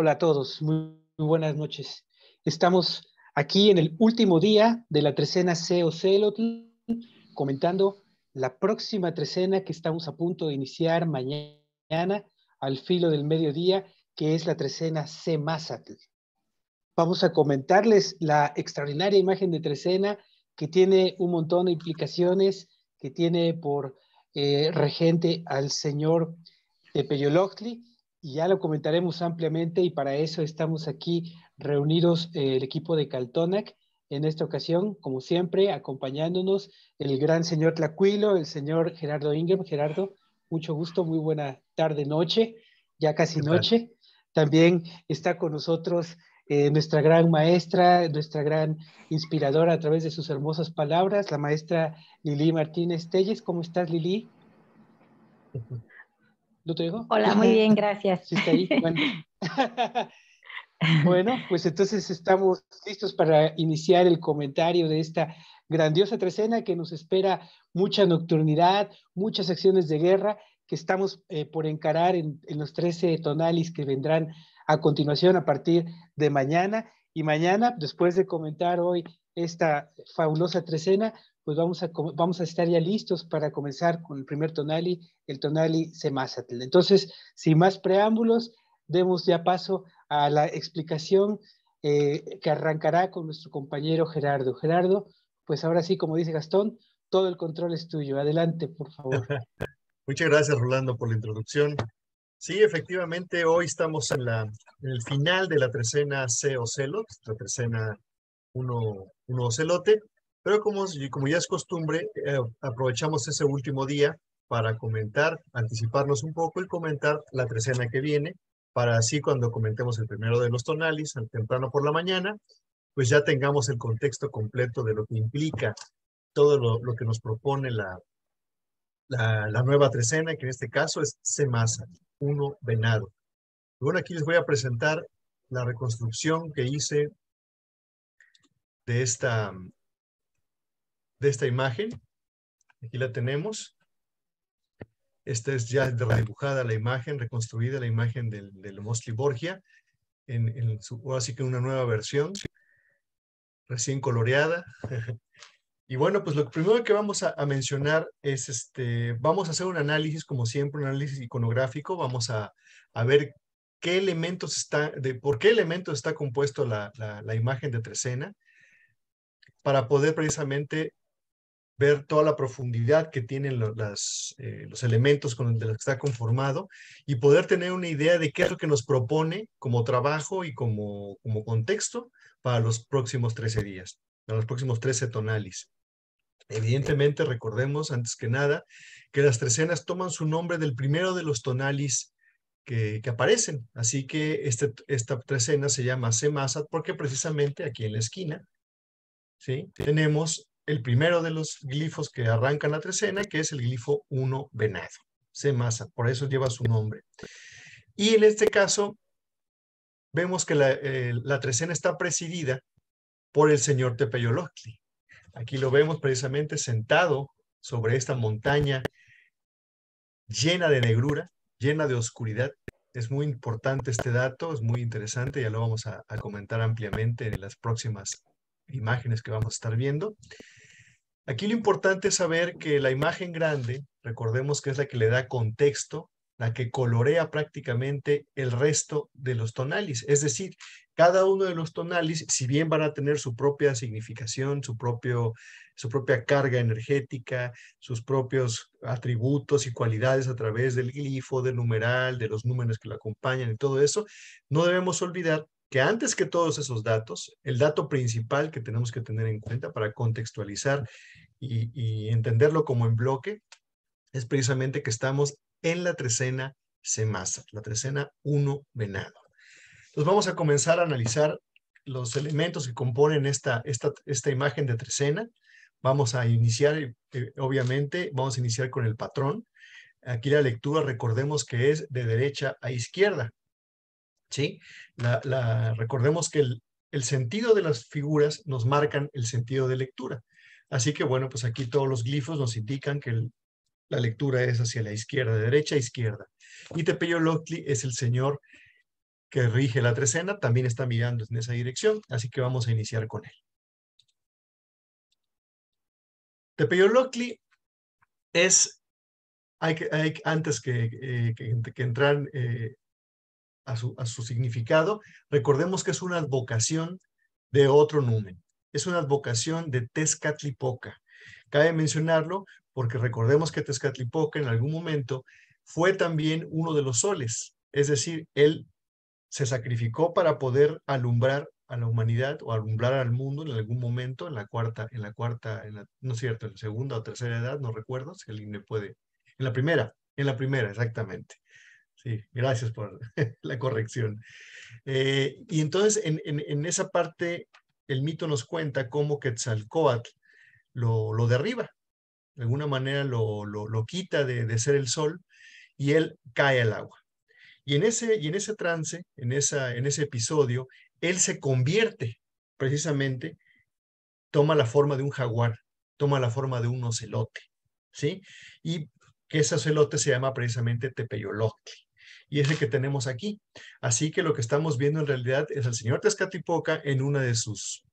Hola a todos, muy, buenas noches. Estamos aquí en el último día de la trecena seocelot comentando la próxima trecena que estamos a punto de iniciar mañana al filo del mediodía, que es la trecena Mazatl. Vamos a comentarles la extraordinaria imagen de trecena que tiene un montón de implicaciones, que tiene por eh, regente al señor Peyolochtli y ya lo comentaremos ampliamente y para eso estamos aquí reunidos eh, el equipo de Caltonac. En esta ocasión, como siempre, acompañándonos el gran señor Tlacuilo, el señor Gerardo Ingram. Gerardo, mucho gusto, muy buena tarde, noche, ya casi noche. También está con nosotros eh, nuestra gran maestra, nuestra gran inspiradora a través de sus hermosas palabras, la maestra Lili Martínez Telles. ¿Cómo estás, Lili? Hola, muy bien, gracias. Bueno. pues entonces estamos listos para iniciar el comentario de esta grandiosa trecena que nos espera mucha nocturnidad, muchas acciones de guerra que estamos eh, por encarar en, los 13 tonalis que vendrán a continuación a partir de mañana. Y mañana, después de comentar hoy esta fabulosa trecena, pues vamos a, vamos a estar ya listos para comenzar con el primer tonali, el tonali semásatl. Entonces, sin más preámbulos, demos ya paso a la explicación eh, que arrancará con nuestro compañero Gerardo. Gerardo, pues ahora sí, como dice Gastón, todo el control es tuyo. Adelante, por favor. Muchas gracias, Rolando, por la introducción. Sí, efectivamente, hoy estamos en, la, el final de la trecena C ocelot, la trecena 1 ocelote, pero como, como ya es costumbre, eh, aprovechamos ese último día para comentar, anticiparnos un poco y comentar la trecena que viene, para así cuando comentemos el primero de los tonalis, al temprano por la mañana, pues ya tengamos el contexto completo de lo que implica todo lo, que nos propone la, la, nueva trecena, que en este caso es Semasa, uno venado. Bueno, aquí les voy a presentar la reconstrucción que hice de esta, de esta imagen. Aquí la tenemos. Esta es ya redibujada la imagen, reconstruida la imagen del, del Borgia, en, en así que una nueva versión, recién coloreada. Y bueno, pues lo primero que vamos a, mencionar es, este, vamos a hacer un análisis, como siempre, un análisis iconográfico, vamos a, ver qué elementos está, de, por qué elementos está compuesto la, la imagen de Trecena, para poder precisamente ver toda la profundidad que tienen eh, los elementos con los que está conformado y poder tener una idea de qué es lo que nos propone como trabajo y como, como contexto para los próximos 13 días, para los próximos 13 tonalis. Evidentemente, recordemos antes que nada que las trecenas toman su nombre del primero de los tonalis que, aparecen. Así que este, esta trecena se llama Semasat porque precisamente aquí en la esquina ¿sí? tenemos el primero de los glifos que arrancan la trecena, que es el glifo 1 venado, Semasa, masa, por eso lleva su nombre. Y en este caso, vemos que la, eh, trecena está presidida por el señor Tepeyolocli. Aquí lo vemos precisamente sentado sobre esta montaña llena de negrura, llena de oscuridad. Es muy importante este dato, es muy interesante, ya lo vamos a comentar ampliamente en las próximas imágenes que vamos a estar viendo. Aquí lo importante es saber que la imagen grande, recordemos que es la que le da contexto, la que colorea prácticamente el resto de los tonales. Es decir, cada uno de los tonales, si bien van a tener su propia significación, su, propio, su propia carga energética, sus propios atributos y cualidades a través del glifo, del numeral, de los números que lo acompañan y todo eso, no debemos olvidar que antes que todos esos datos, el dato principal que tenemos que tener en cuenta para contextualizar y, entenderlo como en bloque, es precisamente que estamos en la trecena semasa, la trecena 1 venado. Entonces vamos a comenzar a analizar los elementos que componen esta, esta, imagen de trecena. Vamos a iniciar, eh, eh, obviamente, vamos a iniciar con el patrón. Aquí la lectura, recordemos que es de derecha a izquierda. ¿sí? La, recordemos que el, el sentido de las figuras nos marcan el sentido de lectura. Así que bueno, pues aquí todos los glifos nos indican que la lectura es hacia la izquierda, derecha, izquierda. Y Tepeyolotli es el señor que rige la trecena, también está mirando en esa dirección, así que vamos a iniciar con él. Tepeyolotli es, hay que, antes que, eh, que, entrar eh, a, su, significado, recordemos que es una advocación de otro numen es una advocación de Tezcatlipoca. Cabe mencionarlo porque recordemos que Tezcatlipoca en algún momento fue también uno de los soles, es decir, él se sacrificó para poder alumbrar a la humanidad o alumbrar al mundo en algún momento en la cuarta, en la cuarta, en no es cierto, en la segunda o tercera edad, no recuerdo si alguien me puede, en la primera, en la primera, exactamente. Sí, gracias por la corrección. Eh, y entonces en, esa parte el mito nos cuenta cómo Quetzalcoatl lo, lo derriba, de alguna manera lo, quita de, ser el sol y él cae al agua. Y en ese, y en ese trance, en, esa, en ese episodio, él se convierte precisamente, toma la forma de un jaguar, toma la forma de un ocelote, ¿sí? Y que ese ocelote se llama precisamente Tepeyolocli y es el que tenemos aquí. Así que lo que estamos viendo en realidad es al señor Tezcatlipoca en una de sus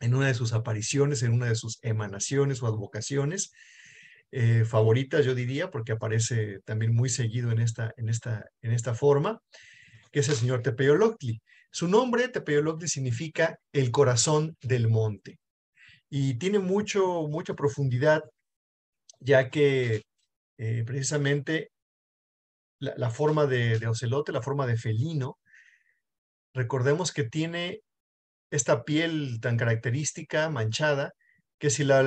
en una de sus apariciones, en una de sus emanaciones o advocaciones eh, favoritas, yo diría, porque aparece también muy seguido en esta, en esta, en esta forma, que es el señor Tepeyolocli. Su nombre, Tepeyoloctli, significa el corazón del monte. Y tiene mucho, mucha profundidad, ya que eh, precisamente la, forma de, de, ocelote, la forma de felino, recordemos que tiene esta piel tan característica, manchada, que si la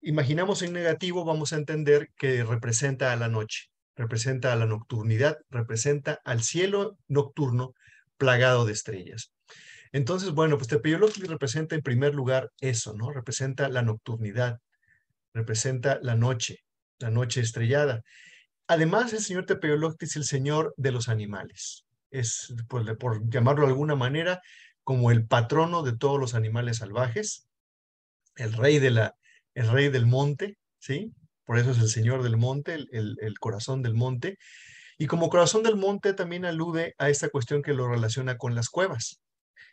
imaginamos en negativo vamos a entender que representa a la noche, representa a la nocturnidad, representa al cielo nocturno plagado de estrellas. Entonces, bueno, pues Tepeyolotli representa en primer lugar eso, ¿no? Representa la nocturnidad, representa la noche, la noche estrellada. Además, el señor Tepeoloctis es el señor de los animales. Es, pues, por llamarlo de alguna manera, como el patrono de todos los animales salvajes, el rey, del monte, ¿sí? Por eso es el señor del monte, el, el corazón del monte. Y como corazón del monte también alude a esta cuestión que lo relaciona con las cuevas.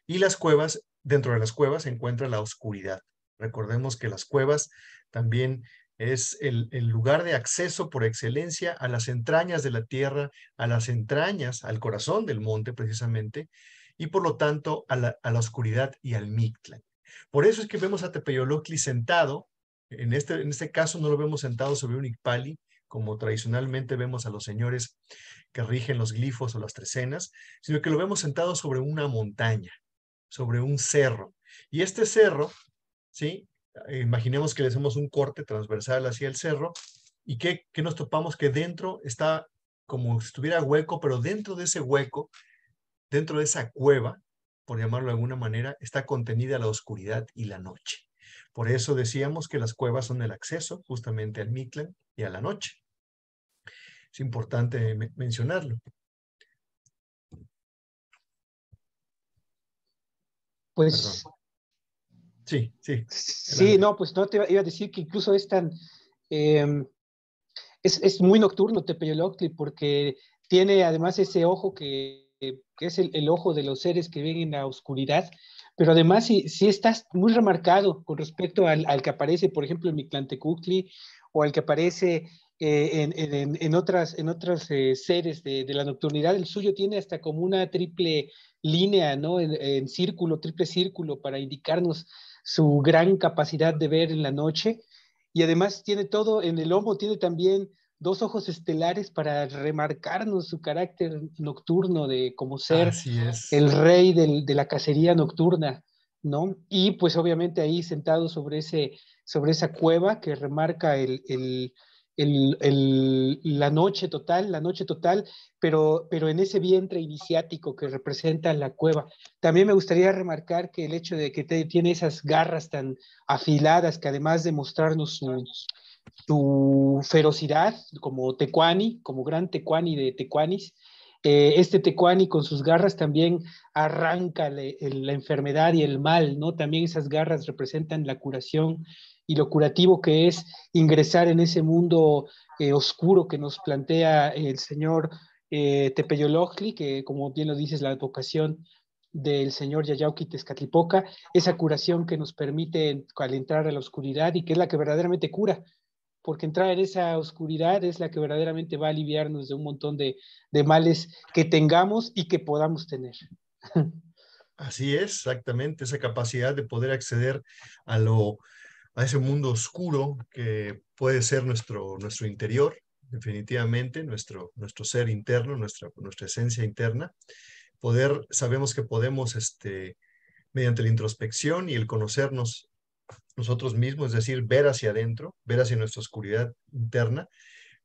Y las cuevas, dentro de las cuevas se encuentra la oscuridad. Recordemos que las cuevas también es el, lugar de acceso por excelencia a las entrañas de la tierra, a las entrañas, al corazón del monte precisamente, y por lo tanto a la, oscuridad y al Mictlán. Por eso es que vemos a Tepeyolocli sentado, en este, en este caso no lo vemos sentado sobre un Iqpali, como tradicionalmente vemos a los señores que rigen los glifos o las trecenas, sino que lo vemos sentado sobre una montaña, sobre un cerro. Y este cerro, ¿sí? Eh, imaginemos que le hacemos un corte transversal hacia el cerro y que, nos topamos que dentro está como si estuviera hueco, pero dentro de ese hueco, dentro de esa cueva, por llamarlo de alguna manera, está contenida la oscuridad y la noche. Por eso decíamos que las cuevas son el acceso justamente al Mictlán y a la noche. Es importante mencionarlo. Pues Sí, sí. Sí, no, pues no te iba a decir que incluso es tan. Em, es, es, muy nocturno Tepeyoloctli porque tiene además ese ojo que, que es el, ojo de los seres que ven en la oscuridad, pero además si si estás muy remarcado con respecto al, al, que aparece, por ejemplo, en Mictlantecuhtli o al que aparece eh, en, en, en, otras, en otras eh, seres de, la nocturnidad. El suyo tiene hasta como una triple línea, ¿no? En, en círculo, triple círculo para indicarnos su gran capacidad de ver en la noche y además tiene todo en el lomo, tiene también dos ojos estelares para remarcarnos su carácter nocturno de como ser el rey de la cacería nocturna, ¿no? Y pues obviamente ahí sentado sobre, ese, sobre esa cueva que remarca el, el, la noche total, la noche total, pero, pero en ese vientre iniciático que representa la cueva. También me gustaría remarcar que el hecho de que tiene esas garras tan afiladas que además de mostrarnos su, ferocidad como tecuani, como gran tecuani de tecuanis, eh, este tecuani con sus garras también arranca la enfermedad y el mal, ¿no? También esas garras representan la curación y lo curativo que es ingresar en ese mundo eh, oscuro que nos plantea el señor eh, que como bien lo dices, la vocación del señor Yayauqui Tezcatlipoca, esa curación que nos permite al entrar a la oscuridad y que es la que verdaderamente cura, porque entrar en esa oscuridad es la que verdaderamente va a aliviarnos de un montón de, de males que tengamos y que podamos tener. Así es, exactamente, esa capacidad de poder acceder a lo a ese mundo oscuro que puede ser nuestro, nuestro interior, definitivamente, nuestro, nuestro ser interno, nuestra, nuestra esencia interna. Poder, sabemos que podemos, este, mediante la introspección y el conocernos nosotros mismos, es decir, ver hacia adentro, ver hacia nuestra oscuridad interna,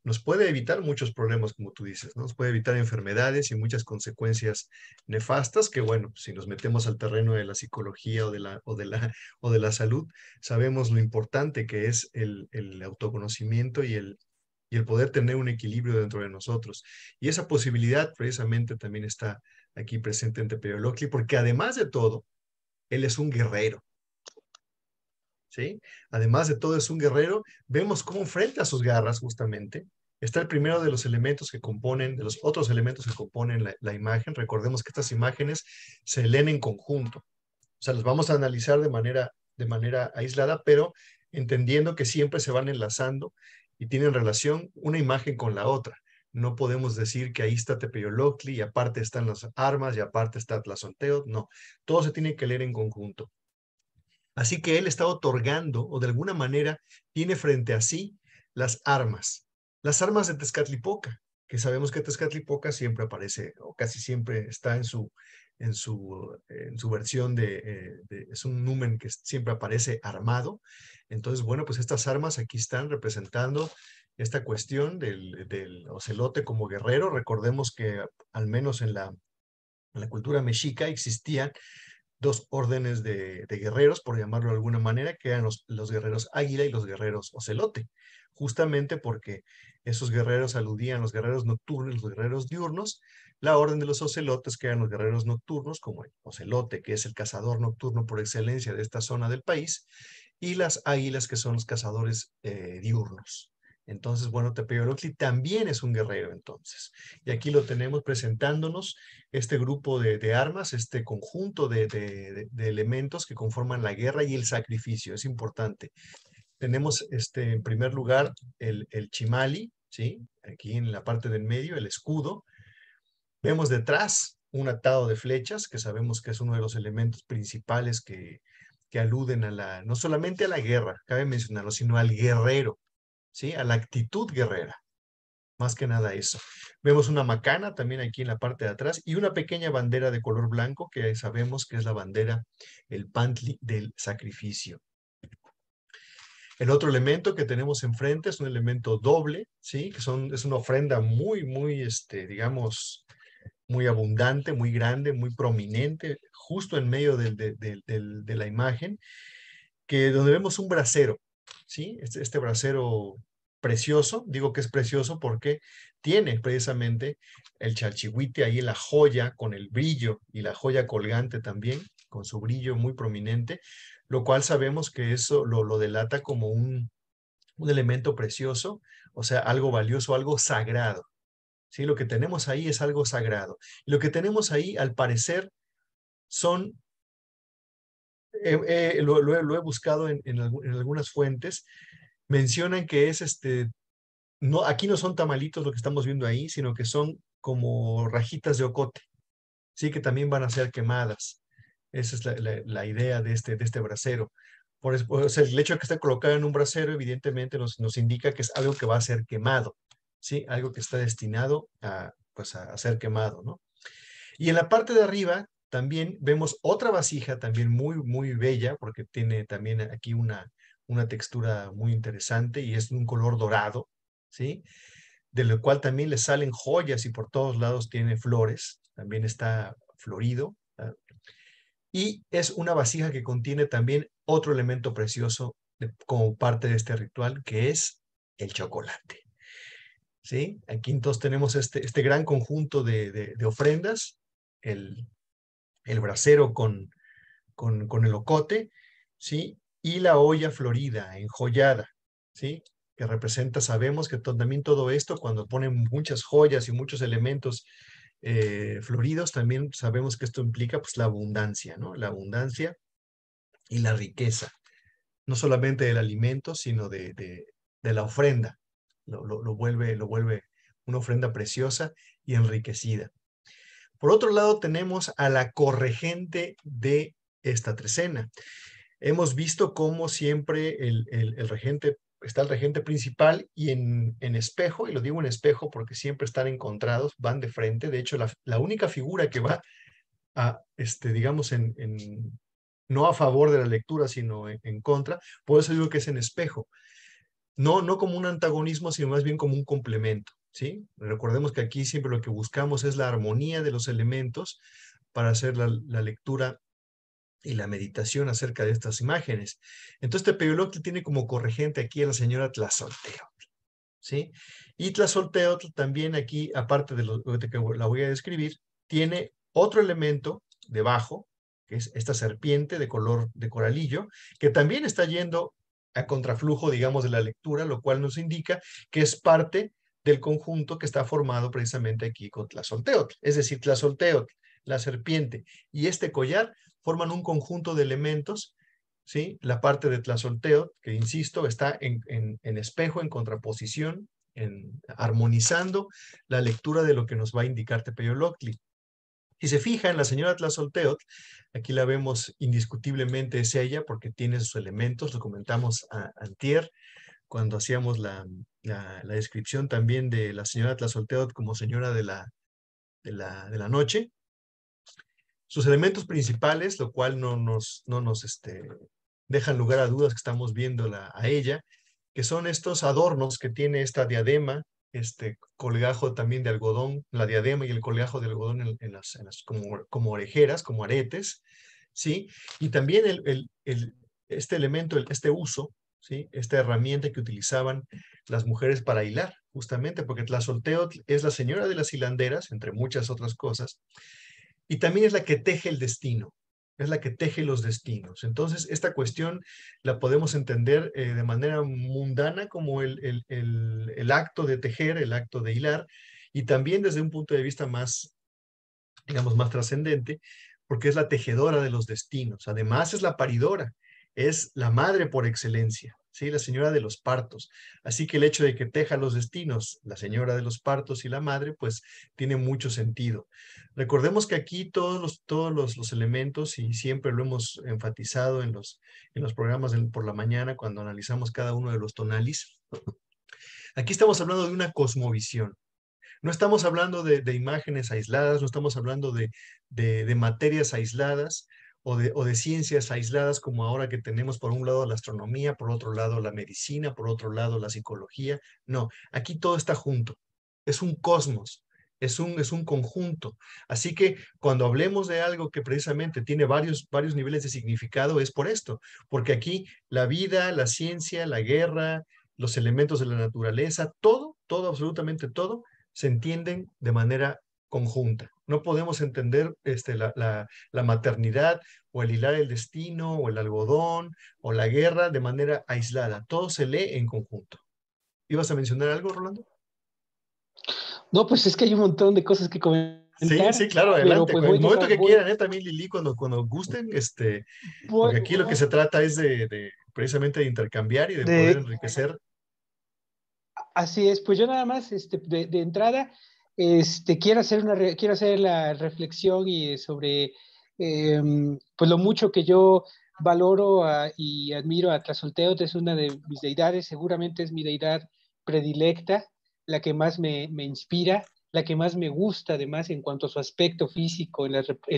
nos puede evitar muchos problemas, como tú dices, nos puede evitar enfermedades y muchas consecuencias nefastas que, bueno, si nos metemos al terreno de la psicología o de la, o de la, o de la salud, sabemos lo importante que es el, el autoconocimiento y el, y el poder tener un equilibrio dentro de nosotros. Y esa posibilidad precisamente también está aquí presente en Tepeyolocli, porque además de todo, él es un guerrero. Además de todo es un guerrero, vemos cómo enfrenta sus garras justamente. Está el primero de los elementos que componen, de los otros elementos que componen la, imagen. Recordemos que estas imágenes se leen en conjunto. O sea, las vamos a analizar de manera, de manera aislada, pero entendiendo que siempre se van enlazando y tienen relación una imagen con la otra. No podemos decir que ahí está Tepeyolocli y aparte están las armas y aparte está Tlazonteo. No, todo se tiene que leer en conjunto. Así que él está otorgando o de alguna manera tiene frente a sí las armas, las armas de Tezcatlipoca, que sabemos que Tezcatlipoca siempre aparece o casi siempre está en su, en su, en su versión de, eh, es un numen que siempre aparece armado. Entonces, bueno, pues estas armas aquí están representando esta cuestión del, del ocelote como guerrero. Recordemos que al menos en la, en la cultura mexica existían dos órdenes de, guerreros, por llamarlo de alguna manera, que eran los, guerreros águila y los guerreros ocelote, justamente porque esos guerreros aludían los guerreros nocturnos, y los guerreros diurnos, la orden de los ocelotes, que eran los guerreros nocturnos, como el ocelote, que es el cazador nocturno por excelencia de esta zona del país, y las águilas, que son los cazadores eh, diurnos. Entonces, bueno, Tepeyolocli también es un guerrero, entonces. Y aquí lo tenemos presentándonos, este grupo de, armas, este conjunto de, elementos que conforman la guerra y el sacrificio, es importante. Tenemos, este, en primer lugar, el, chimali, ¿sí? Aquí en la parte del medio, el escudo. Vemos detrás un atado de flechas, que sabemos que es uno de los elementos principales que, que aluden a la, no solamente a la guerra, cabe mencionarlo, sino al guerrero ¿sí? A la actitud guerrera. Más que nada eso. Vemos una macana también aquí en la parte de atrás y una pequeña bandera de color blanco que sabemos que es la bandera, el pantli del sacrificio. El otro elemento que tenemos enfrente es un elemento doble, ¿sí? Que son, es una ofrenda muy, muy, este, digamos, muy abundante, muy grande, muy prominente, justo en medio del, de la imagen, que donde vemos un brasero, ¿sí? Este, este brasero precioso, digo que es precioso porque tiene precisamente el chalchihuite ahí, la joya con el brillo y la joya colgante también, con su brillo muy prominente, lo cual sabemos que eso lo, delata como un, un elemento precioso, o sea, algo valioso, algo sagrado. ¿sí? Lo que tenemos ahí es algo sagrado. lo que tenemos ahí, al parecer, son lo, he buscado en, algunas fuentes, mencionan que es este, no, aquí no son tamalitos lo que estamos viendo ahí, sino que son como rajitas de ocote, sí que también van a ser quemadas. Esa es la, idea de este, de este brasero. Por, el hecho de que esté colocado en un brasero, evidentemente nos, nos indica que es algo que va a ser quemado, ¿sí? Algo que está destinado a, pues, a ser quemado, ¿no? Y en la parte de arriba también vemos otra vasija también muy, muy bella, porque tiene también aquí una, una textura muy interesante y es de un color dorado, ¿sí? De lo cual también le salen joyas y por todos lados tiene flores, también está florido. Y es una vasija que contiene también otro elemento precioso como parte de este ritual, que es el chocolate. ¿Sí? Aquí entonces tenemos este, este gran conjunto de, de ofrendas, el, el brasero con, con, el ocote, ¿sí? Y la olla florida, enjollada, ¿sí? Que representa, sabemos que también todo esto, cuando ponen muchas joyas y muchos elementos eh, floridos, también sabemos que esto implica pues la abundancia, ¿no? La abundancia y la riqueza, no solamente del alimento, sino de, de, la ofrenda. lo, vuelve, lo vuelve una ofrenda preciosa y enriquecida. Por otro lado, tenemos a la corregente de esta trecena. Hemos visto cómo siempre el, regente, está el regente principal y en, espejo, y lo digo en espejo porque siempre están encontrados, van de frente. De hecho, la, única figura que va a, este, digamos, en, no a favor de la lectura, sino en, contra, por eso digo que es en espejo. No, no como un antagonismo, sino más bien como un complemento. ¿sí? Recordemos que aquí siempre lo que buscamos es la armonía de los elementos para hacer la, lectura y la meditación acerca de estas imágenes. Entonces, este peyolote tiene como corregente aquí a la señora Tlazolteotl, ¿sí? Y Tlazolteotl también aquí, aparte de lo que la voy a describir, tiene otro elemento debajo, que es esta serpiente de color de coralillo, que también está yendo a contraflujo, digamos, de la lectura, lo cual nos indica que es parte del conjunto que está formado precisamente aquí con tlazolteot, es decir, tlazolteot, la serpiente y este collar forman un conjunto de elementos, ¿sí? La parte de tlazolteot que insisto, está en, espejo, en contraposición, en, armonizando la lectura de lo que nos va a indicar Tepeyolocli. Si se fija en la señora tlazolteot, aquí la vemos indiscutiblemente es ella porque tiene sus elementos, lo comentamos a, antier, cuando hacíamos la, descripción también de la señora Tlazolteot como señora de la, de la, noche. Sus elementos principales, lo cual no nos, no nos este, dejan lugar a dudas que estamos viendo a ella, que son estos adornos que tiene esta diadema, este colgajo también de algodón, la diadema y el colgajo de algodón en, las, las como, orejeras, como aretes, ¿sí? Y también el, el, este elemento, este uso esta herramienta que utilizaban las mujeres para hilar, justamente porque la solteo es la señora de las hilanderas, entre muchas otras cosas, y también es la que teje el destino, es la que teje los destinos. Entonces, esta cuestión la podemos entender eh, de manera mundana como el, el acto de tejer, el acto de hilar, y también desde un punto de vista más, digamos, más trascendente, porque es la tejedora de los destinos, además es la paridora es la madre por excelencia, ¿sí? La señora de los partos. Así que el hecho de que teja los destinos, la señora de los partos y la madre, pues tiene mucho sentido. Recordemos que aquí todos los, todos los, elementos, y siempre lo hemos enfatizado en los, en los programas por la mañana cuando analizamos cada uno de los tonalis, aquí estamos hablando de una cosmovisión. No estamos hablando de, imágenes aisladas, no estamos hablando de materias aisladas, o de, ciencias aisladas como ahora que tenemos por un lado la astronomía, por otro lado la medicina, por otro lado la psicología. No, aquí todo está junto. Es un cosmos, es un, es un conjunto. Así que cuando hablemos de algo que precisamente tiene varios, varios niveles de significado es por esto, porque aquí la vida, la ciencia, la guerra, los elementos de la naturaleza, todo, todo, absolutamente todo, se entienden de manera conjunta. No podemos entender este, la, maternidad o el hilar del destino o el algodón o la guerra de manera aislada. Todo se lee en conjunto. ¿Ibas a mencionar algo, Rolando? No, pues es que hay un montón de cosas que comentar. Sí, sí, claro, adelante. Pues en el momento que quieran, eh, también Lili, cuando, gusten, este, porque aquí lo que se trata es de, precisamente de intercambiar y de, poder enriquecer. Así es, pues yo nada más, este, de entrada, este, quiero hacer, quiero hacer la reflexión sobre eh, lo mucho que yo valoro y admiro a Trasolteo, es una de mis deidades, seguramente es mi deidad predilecta, la que más me, inspira, la que más me gusta además en cuanto a su aspecto físico, en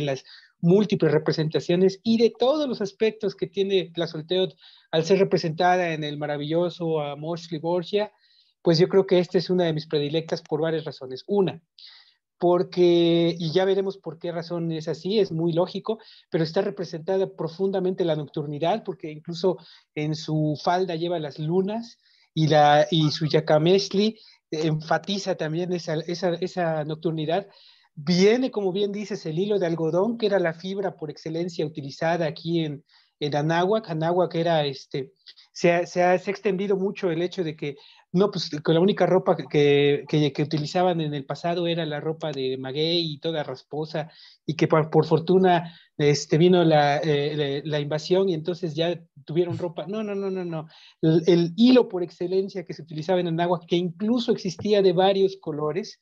las, múltiples representaciones y de todos los aspectos que tiene Trasolteo al ser representada en el maravilloso Amoshli Borgia, pues yo creo que esta es una de mis predilectas por varias razones. Una, porque, y ya veremos por qué razón es así, es muy lógico, pero está representada profundamente la nocturnidad, porque incluso en su falda lleva las lunas y, la, y su yacamesli enfatiza también esa, nocturnidad. Viene, como bien dices, el hilo de algodón, que era la fibra por excelencia utilizada aquí en, en Anáhuac. Anáhuac era este, se se ha extendido mucho el hecho de que no, pues con la única ropa que, que, utilizaban en el pasado era la ropa de maguey y toda rasposa, y que por, fortuna este, vino eh, la, invasión y entonces ya tuvieron ropa. No, no, no, no, no. El, hilo por excelencia que se utilizaba en Anáhuac, que incluso existía de varios colores,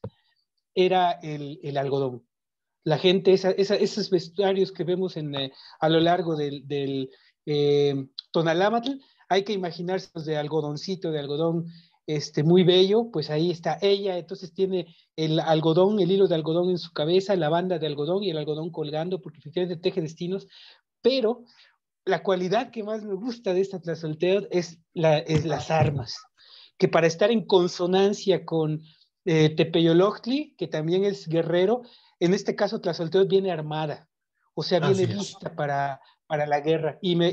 era el, algodón. La gente, esos vestuarios que vemos en, eh, a lo largo del, eh, Tonalámatl, hay que imaginarse de algodoncito, de algodón este, muy bello, pues ahí está ella, entonces tiene el algodón, el hilo de algodón en su cabeza, la banda de algodón y el algodón colgando, porque efectivamente teje destinos, pero la cualidad que más me gusta de esta Tlazolteot es, las armas, que para estar en consonancia con eh, que también es guerrero, en este caso Tlazolteot viene armada, o sea, viene lista para, la guerra. Y, me,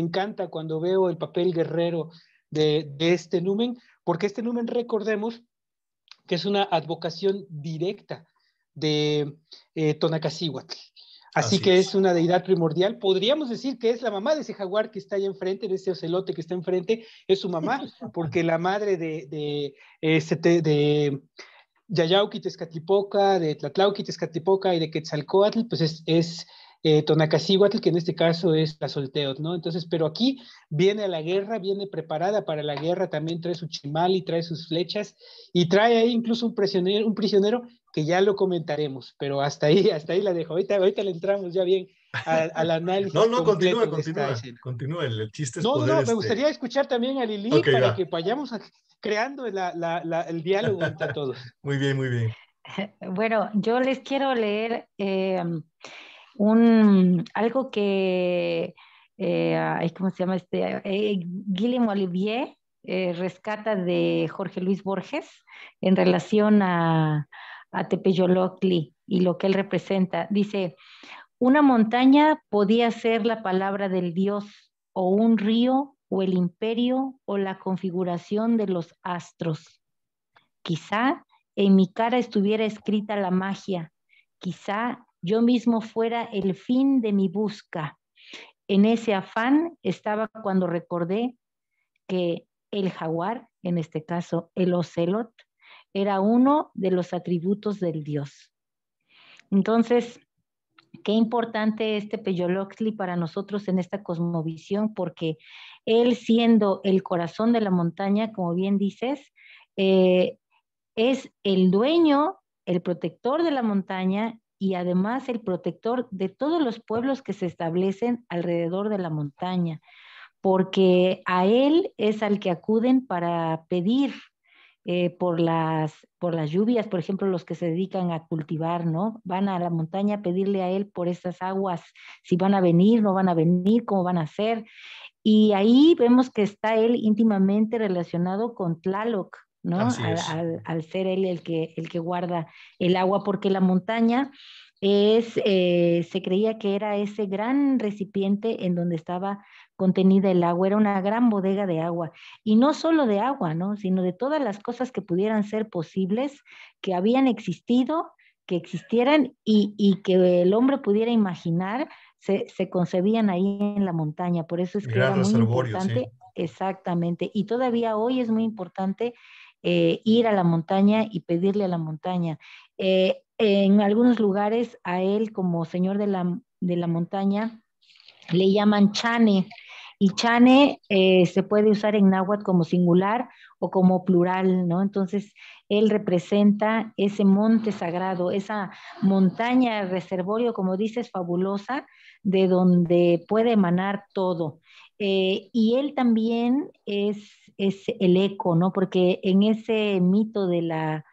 encanta cuando veo el papel guerrero de, este numen, porque este numen, recordemos, que es una advocación directa de eh, Así, que es. una deidad primordial. Podríamos decir que es la mamá de ese jaguar que está ahí enfrente, de ese ocelote que está enfrente, es su mamá, porque la madre de, de, este, de, de Tezcatlipoca, de Tlatlauqui Tezcatlipoca y de Quetzalcoatl, pues es eh, que en este caso es la Solteos, ¿no? Entonces, pero aquí viene a la guerra, viene preparada para la guerra, también trae su chimal y trae sus flechas y trae ahí incluso un prisionero, un prisionero que ya lo comentaremos, pero hasta ahí, hasta ahí la dejo. Ahorita, le entramos ya bien al análisis. no, no, continúa, continúa, continúa, el chiste es No, no, me este gustaría escuchar también a Lili para que vayamos creando el diálogo entre todos. muy bien, muy bien. Bueno, yo les quiero leer eh, un, algo que, eh, ¿cómo se llama este? Eh, Guillermo Olivier eh, rescata de Jorge Luis Borges en relación a, a Tepeyolocli y lo que él representa. Dice, una montaña podía ser la palabra del dios o un río o el imperio o la configuración de los astros. Quizá en mi cara estuviera escrita la magia, quizá yo mismo fuera el fin de mi busca. En ese afán estaba cuando recordé que el jaguar, en este caso el ocelot, era uno de los atributos del Dios. Entonces, qué importante este peyoloxli para nosotros en esta cosmovisión, porque él siendo el corazón de la montaña, como bien dices, eh, es el dueño, el protector de la montaña y además el protector de todos los pueblos que se establecen alrededor de la montaña, porque a Él es al que acuden para pedir eh, por, las, por las lluvias, por ejemplo, los que se dedican a cultivar, ¿no? Van a la montaña a pedirle a Él por estas aguas, si van a venir, no van a venir, cómo van a hacer. Y ahí vemos que está Él íntimamente relacionado con Tlaloc, ¿no? Al, ser él el que, el que guarda el agua, porque la montaña es, eh, se creía que era ese gran recipiente en donde estaba contenida el agua, era una gran bodega de agua, y no solo de agua, ¿no? sino de todas las cosas que pudieran ser posibles, que habían existido, que existieran y, que el hombre pudiera imaginar, se, concebían ahí en la montaña, por eso es que era muy importante. Exactamente, y todavía hoy es muy importante eh, ir a la montaña y pedirle a la montaña. Eh, en algunos lugares a él como señor de la, montaña le llaman chane y chane eh, se puede usar en náhuatl como singular o como plural, ¿no? Entonces, él representa ese monte sagrado, esa montaña reservorio, como dices, fabulosa, de donde puede emanar todo. y él también es es el eco, ¿no? Porque en ese mito de, la,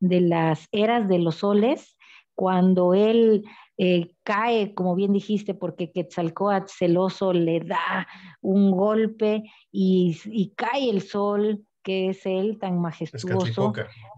de las eras de los soles, cuando él eh, cae, como bien dijiste, porque Quetzalcoatl celoso le da un golpe y, y cae el sol, que es él tan majestuoso.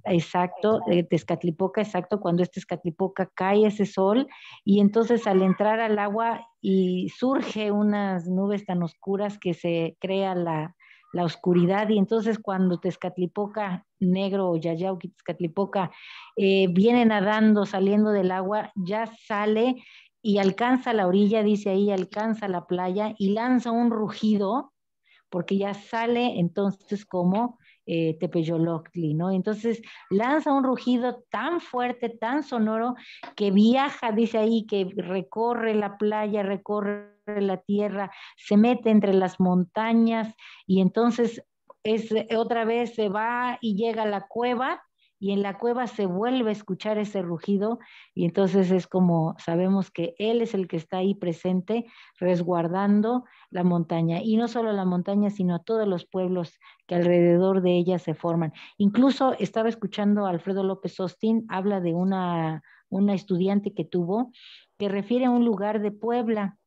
Exacto, eh, Tezcatlipoca, exacto, cuando es Tezcatlipoca cae ese sol y entonces al entrar al agua y surge unas nubes tan oscuras que se crea la, la oscuridad y entonces cuando Tezcatlipoca negro o Yayauqui Tezcatlipoca eh, viene nadando, saliendo del agua, ya sale y alcanza la orilla, dice ahí, alcanza la playa y lanza un rugido porque ya sale entonces como eh, ¿no? Entonces lanza un rugido tan fuerte, tan sonoro, que viaja, dice ahí, que recorre la playa, recorre la tierra, se mete entre las montañas y entonces es, eh, otra vez se va y llega a la cueva y en la cueva se vuelve a escuchar ese rugido y entonces es como sabemos que Él es el que está ahí presente resguardando la montaña y no solo la montaña sino a todos los pueblos que alrededor de ella se forman. Incluso estaba escuchando a Alfredo López Austin, habla de una, una estudiante que tuvo que refiere a un lugar de Puebla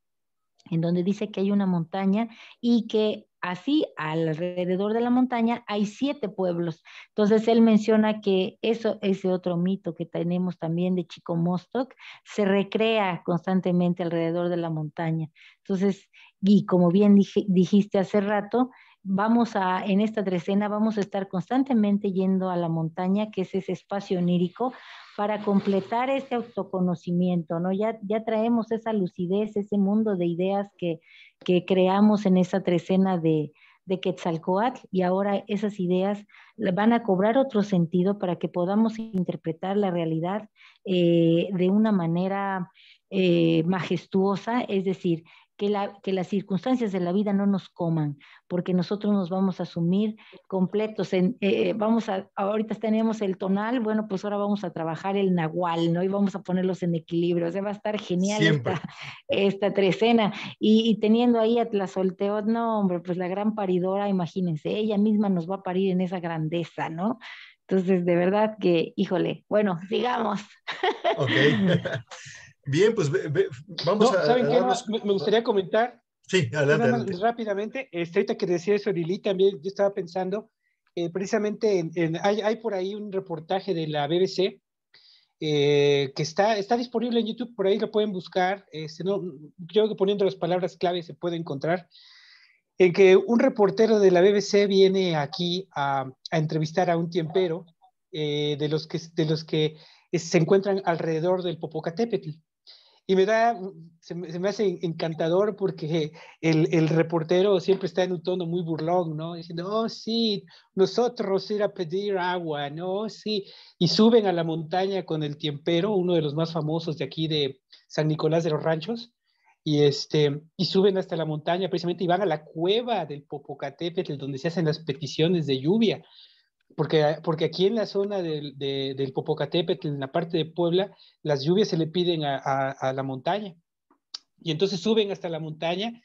en donde dice que hay una montaña y que así alrededor de la montaña hay siete pueblos. Entonces él menciona que eso, ese otro mito que tenemos también de Chico Mostock se recrea constantemente alrededor de la montaña. Entonces, y como bien dijiste hace rato, vamos a, en esta trecena, vamos a estar constantemente yendo a la montaña, que es ese espacio onírico, para completar ese autoconocimiento, ¿no? Ya, ya traemos esa lucidez, ese mundo de ideas que, creamos en esa trecena de, de Quetzalcoatl y ahora esas ideas van a cobrar otro sentido para que podamos interpretar la realidad eh, de una manera eh, majestuosa, es decir, que, la, que las circunstancias de la vida no nos coman, porque nosotros nos vamos a asumir completos. En, eh, vamos a, ahorita tenemos el tonal, bueno, pues ahora vamos a trabajar el nahual, ¿no? Y vamos a ponerlos en equilibrio. O sea, va a estar genial esta, esta, trecena. Y, teniendo ahí a Tlazolteot, no, hombre, pues la gran paridora, imagínense, ella misma nos va a parir en esa grandeza, ¿no? Entonces, de verdad que, híjole, bueno, sigamos. Ok. Bien, pues vamos a. ¿Saben qué? Me, gustaría comentar. Sí, adelante. Rápidamente, este, ahorita que decía eso, Lili, también yo estaba pensando, eh, precisamente en, hay, por ahí un reportaje de la BBC eh, que está, está disponible en YouTube, por ahí lo pueden buscar. Este, no, creo que poniendo las palabras clave se puede encontrar. En que un reportero de la BBC viene aquí a, entrevistar a un tiempero eh, de los que, de los que se encuentran alrededor del Popocatépetl y me da, se me, hace encantador porque el, reportero siempre está en un tono muy burlón, ¿no? Diciendo, oh, sí, nosotros ir a pedir agua, ¿no? Oh, sí, y suben a la montaña con el tiempero, uno de los más famosos de aquí de San Nicolás de los Ranchos, y, este, y suben hasta la montaña precisamente y van a la cueva del Popocatépetl, donde se hacen las peticiones de lluvia porque, aquí en la zona del, de, Popocatépetl, en la parte de Puebla, las lluvias se le piden a, la montaña. Y entonces suben hasta la montaña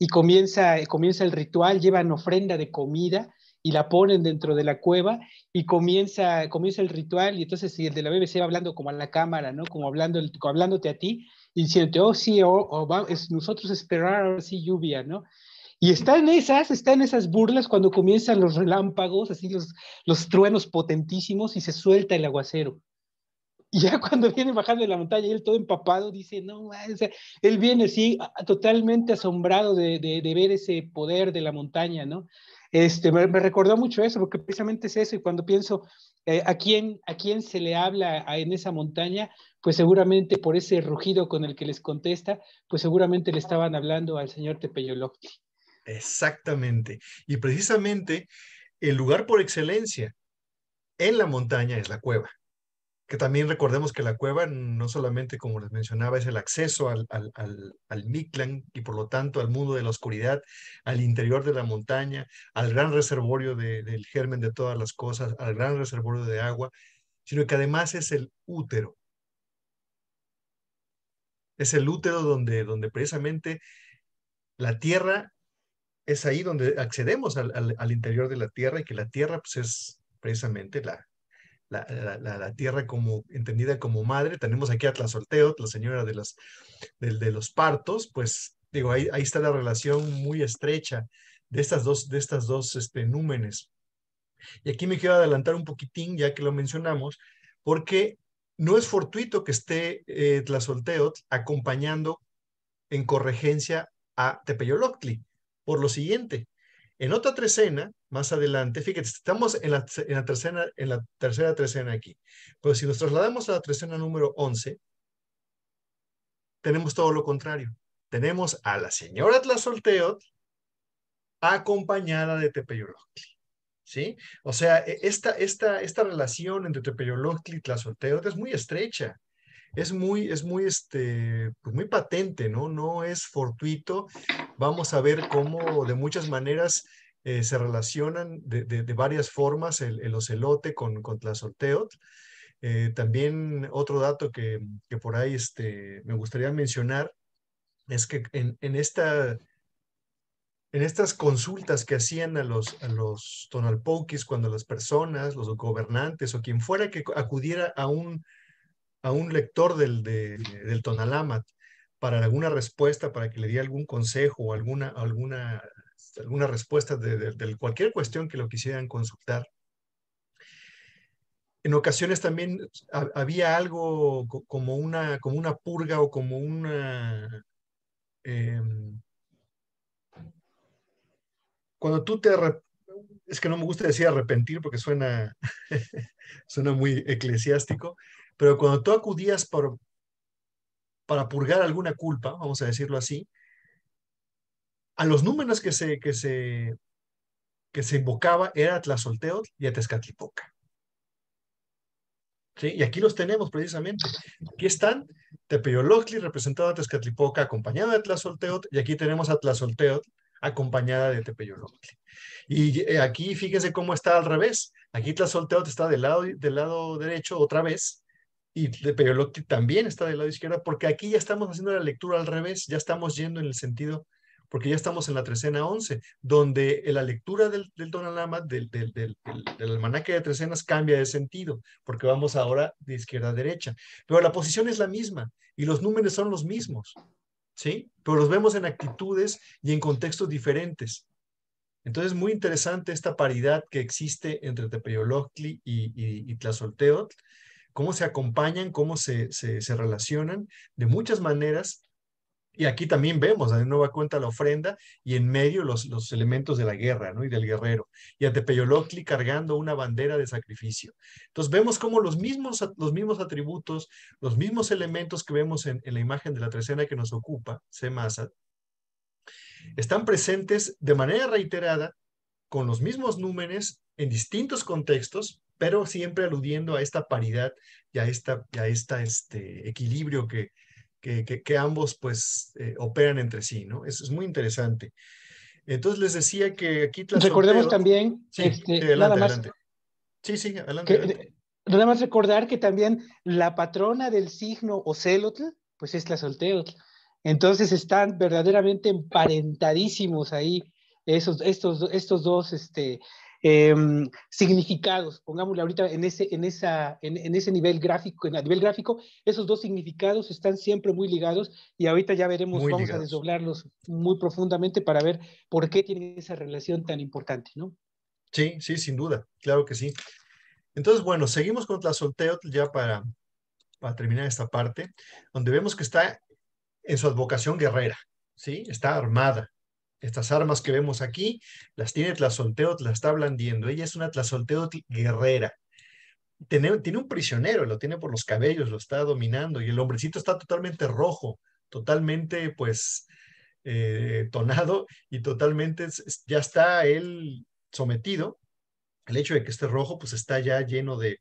y comienza, comienza el ritual, llevan ofrenda de comida y la ponen dentro de la cueva y comienza, comienza el ritual y entonces si el de la BBC va hablando como a la cámara, ¿no? Como hablando, hablándote a ti y diciendo, oh sí, oh, oh, nosotros esperar así lluvia, ¿no? Y está en esas, está esas burlas cuando comienzan los relámpagos, así los, truenos potentísimos y se suelta el aguacero. Y ya cuando viene bajando de la montaña y él todo empapado dice, no, o él viene así totalmente asombrado de, ver ese poder de la montaña, ¿no? Este, me, recordó mucho eso, porque precisamente es eso, y cuando pienso eh, a, quién, a quién se le habla en esa montaña, pues seguramente por ese rugido con el que les contesta, pues seguramente le estaban hablando al señor Tepeyolocti. Exactamente. Y precisamente el lugar por excelencia en la montaña es la cueva. Que también recordemos que la cueva no solamente, como les mencionaba, es el acceso al, al, y por lo tanto al mundo de la oscuridad, al interior de la montaña, al gran reservorio del germen de todas las cosas, al gran reservorio de agua, sino que además es el útero. Es el útero donde, donde precisamente la tierra es ahí donde accedemos al, interior de la tierra y que la tierra pues, es precisamente la, la, tierra como entendida como madre. Tenemos aquí a Tlazolteot, la señora de, las, del de los partos, pues digo, ahí, ahí, está la relación muy estrecha de estas dos, de estas dos este, númenes. Y aquí me quiero adelantar un poquitín, ya que lo mencionamos, porque no es fortuito que esté eh, Tlazolteot acompañando en corregencia a Tepeyoloctli por lo siguiente. En otra trecena, más adelante, fíjate, estamos en la, tercera trecena aquí, pero si nos trasladamos a la trecena número 11, tenemos todo lo contrario. Tenemos a la señora Tlazolteot acompañada de Tepeyolocli, ¿Sí? O sea, e, esta, relación entre Tepeyolocli y Tlazolteot es muy estrecha es muy, es muy, este, pues muy patente, ¿no? No es fortuito vamos a ver cómo de muchas maneras eh, se relacionan de, varias formas el, ocelote con, con Tlazolteot. Eh, también otro dato que, por ahí este, me gustaría mencionar es que en, esta, en estas consultas que hacían a los, a cuando las personas, los gobernantes o quien fuera que acudiera a un, a un lector del, del para alguna respuesta, para que le diera algún consejo o alguna, alguna, alguna respuesta de, cualquier cuestión que lo quisieran consultar. En ocasiones también había algo como una, como una purga o como una... Em, cuando tú te... Es que no me gusta decir arrepentir porque suena, suena muy eclesiástico, pero cuando tú acudías por, para purgar alguna culpa, vamos a decirlo así, a los números que se, que se, que se invocaba era Tlazolteot y a Y aquí los tenemos precisamente. Aquí están Tepeyolocli representado a Tezcatlipoca acompañada de Tlazolteot y aquí tenemos a Tlazolteotl acompañada de Tepeyolocli. Y aquí fíjense cómo está al revés. Aquí Tlazolteot está del lado, del lado derecho otra vez y, pero también está del lado izquierdo, porque aquí ya estamos haciendo la lectura al revés, ya estamos yendo en el sentido, porque ya estamos en la trecena 11, donde la lectura del, del Alama, del, del, almanaque de trecenas, cambia de sentido, porque vamos ahora de izquierda a derecha. Pero la posición es la misma y los números son los mismos, ¿sí? Pero los vemos en actitudes y en contextos diferentes. Entonces, muy interesante esta paridad que existe entre Tepeyolocli y, y, y cómo se acompañan, cómo se, se, relacionan de muchas maneras y aquí también vemos de nueva cuenta la ofrenda y en medio los, los elementos de la guerra ¿no? y del guerrero. Y a cargando una bandera de sacrificio. Entonces vemos cómo los mismos, los mismos atributos, los mismos elementos que vemos en, en la imagen de la trecena que nos ocupa, Semasa, están presentes de manera reiterada con los mismos númenes en distintos contextos pero siempre aludiendo a esta paridad y a esta, a este equilibrio que, que, que, ambos pues eh, operan entre sí, ¿no? Eso es muy interesante. Entonces les decía que aquí... Recordemos también... Este, sí, adelante, nada más, adelante. Sí, sí, adelante, Nada más recordar que también la patrona del signo Ocelotl, pues es la Solteotl. Entonces están verdaderamente emparentadísimos ahí esos, estos, estos dos este, Em, significados, pongámosle ahorita en ese, en, esa, en, ese nivel gráfico, en, a nivel gráfico, esos dos significados están siempre muy ligados y ahorita ya veremos, vamos a desdoblarlos muy profundamente para ver por qué tienen esa relación tan importante, ¿no? Sí, sí, sin duda, claro que sí. Entonces, bueno, seguimos con la solteo ya para, para terminar esta parte, donde vemos que está en su advocación guerrera, ¿sí? Está armada, estas armas que vemos aquí las tiene Tlazolteot, la está blandiendo. Ella es una Tlazolteot guerrera. Tiene, tiene un prisionero, lo tiene por los cabellos, lo está dominando y el hombrecito está totalmente rojo, totalmente pues eh, tonado y totalmente ya está él sometido. El hecho de que esté rojo pues está ya lleno de,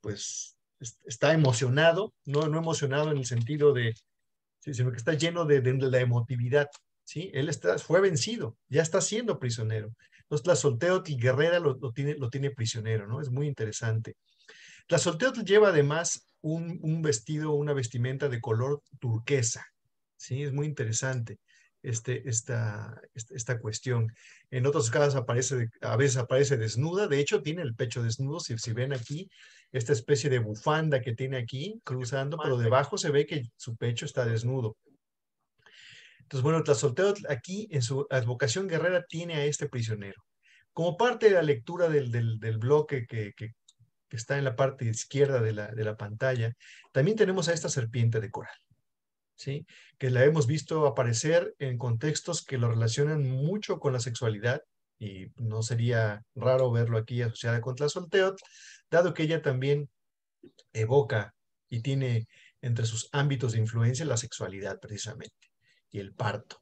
pues está emocionado, no, no emocionado en el sentido de, sino que está lleno de la emotividad, ¿sí? Él está, fue vencido, ya está siendo prisionero. Entonces, la Guerrera lo, lo, tiene, lo tiene prisionero, ¿no? Es muy interesante. la soltero lleva además un, vestido, una vestimenta de color turquesa, ¿sí? Es muy interesante. Este, esta, esta, cuestión. En otros casos aparece, a veces aparece desnuda, de hecho tiene el pecho desnudo, si, si ven aquí, esta especie de bufanda que tiene aquí cruzando, pero debajo se ve que su pecho está desnudo. Entonces, bueno, Tlazolteotl aquí en su advocación guerrera tiene a este prisionero. Como parte de la lectura del, bloque que, está en la parte izquierda de la, de la pantalla, también tenemos a esta serpiente de coral. ¿Sí? que la hemos visto aparecer en contextos que lo relacionan mucho con la sexualidad, y no sería raro verlo aquí asociada con Tlazolteotl, dado que ella también evoca y tiene entre sus ámbitos de influencia la sexualidad precisamente el parto.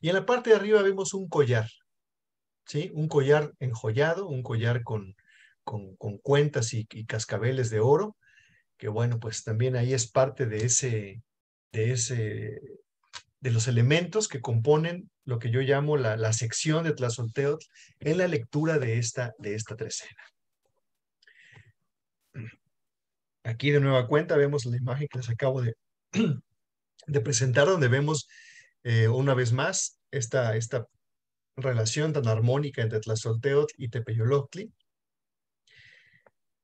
Y en la parte de arriba vemos un collar, ¿sí? Un collar enjollado, un collar con, con, cuentas y, cascabeles de oro, que bueno, pues también ahí es parte de ese, de ese, de los elementos que componen lo que yo llamo la, sección de Tlazolteotl en la lectura de esta, de esta trecena. Aquí de nueva cuenta vemos la imagen que les acabo de, de presentar, donde vemos eh, una vez más esta, esta relación tan armónica entre Tlazolteot y Tepeyolocli.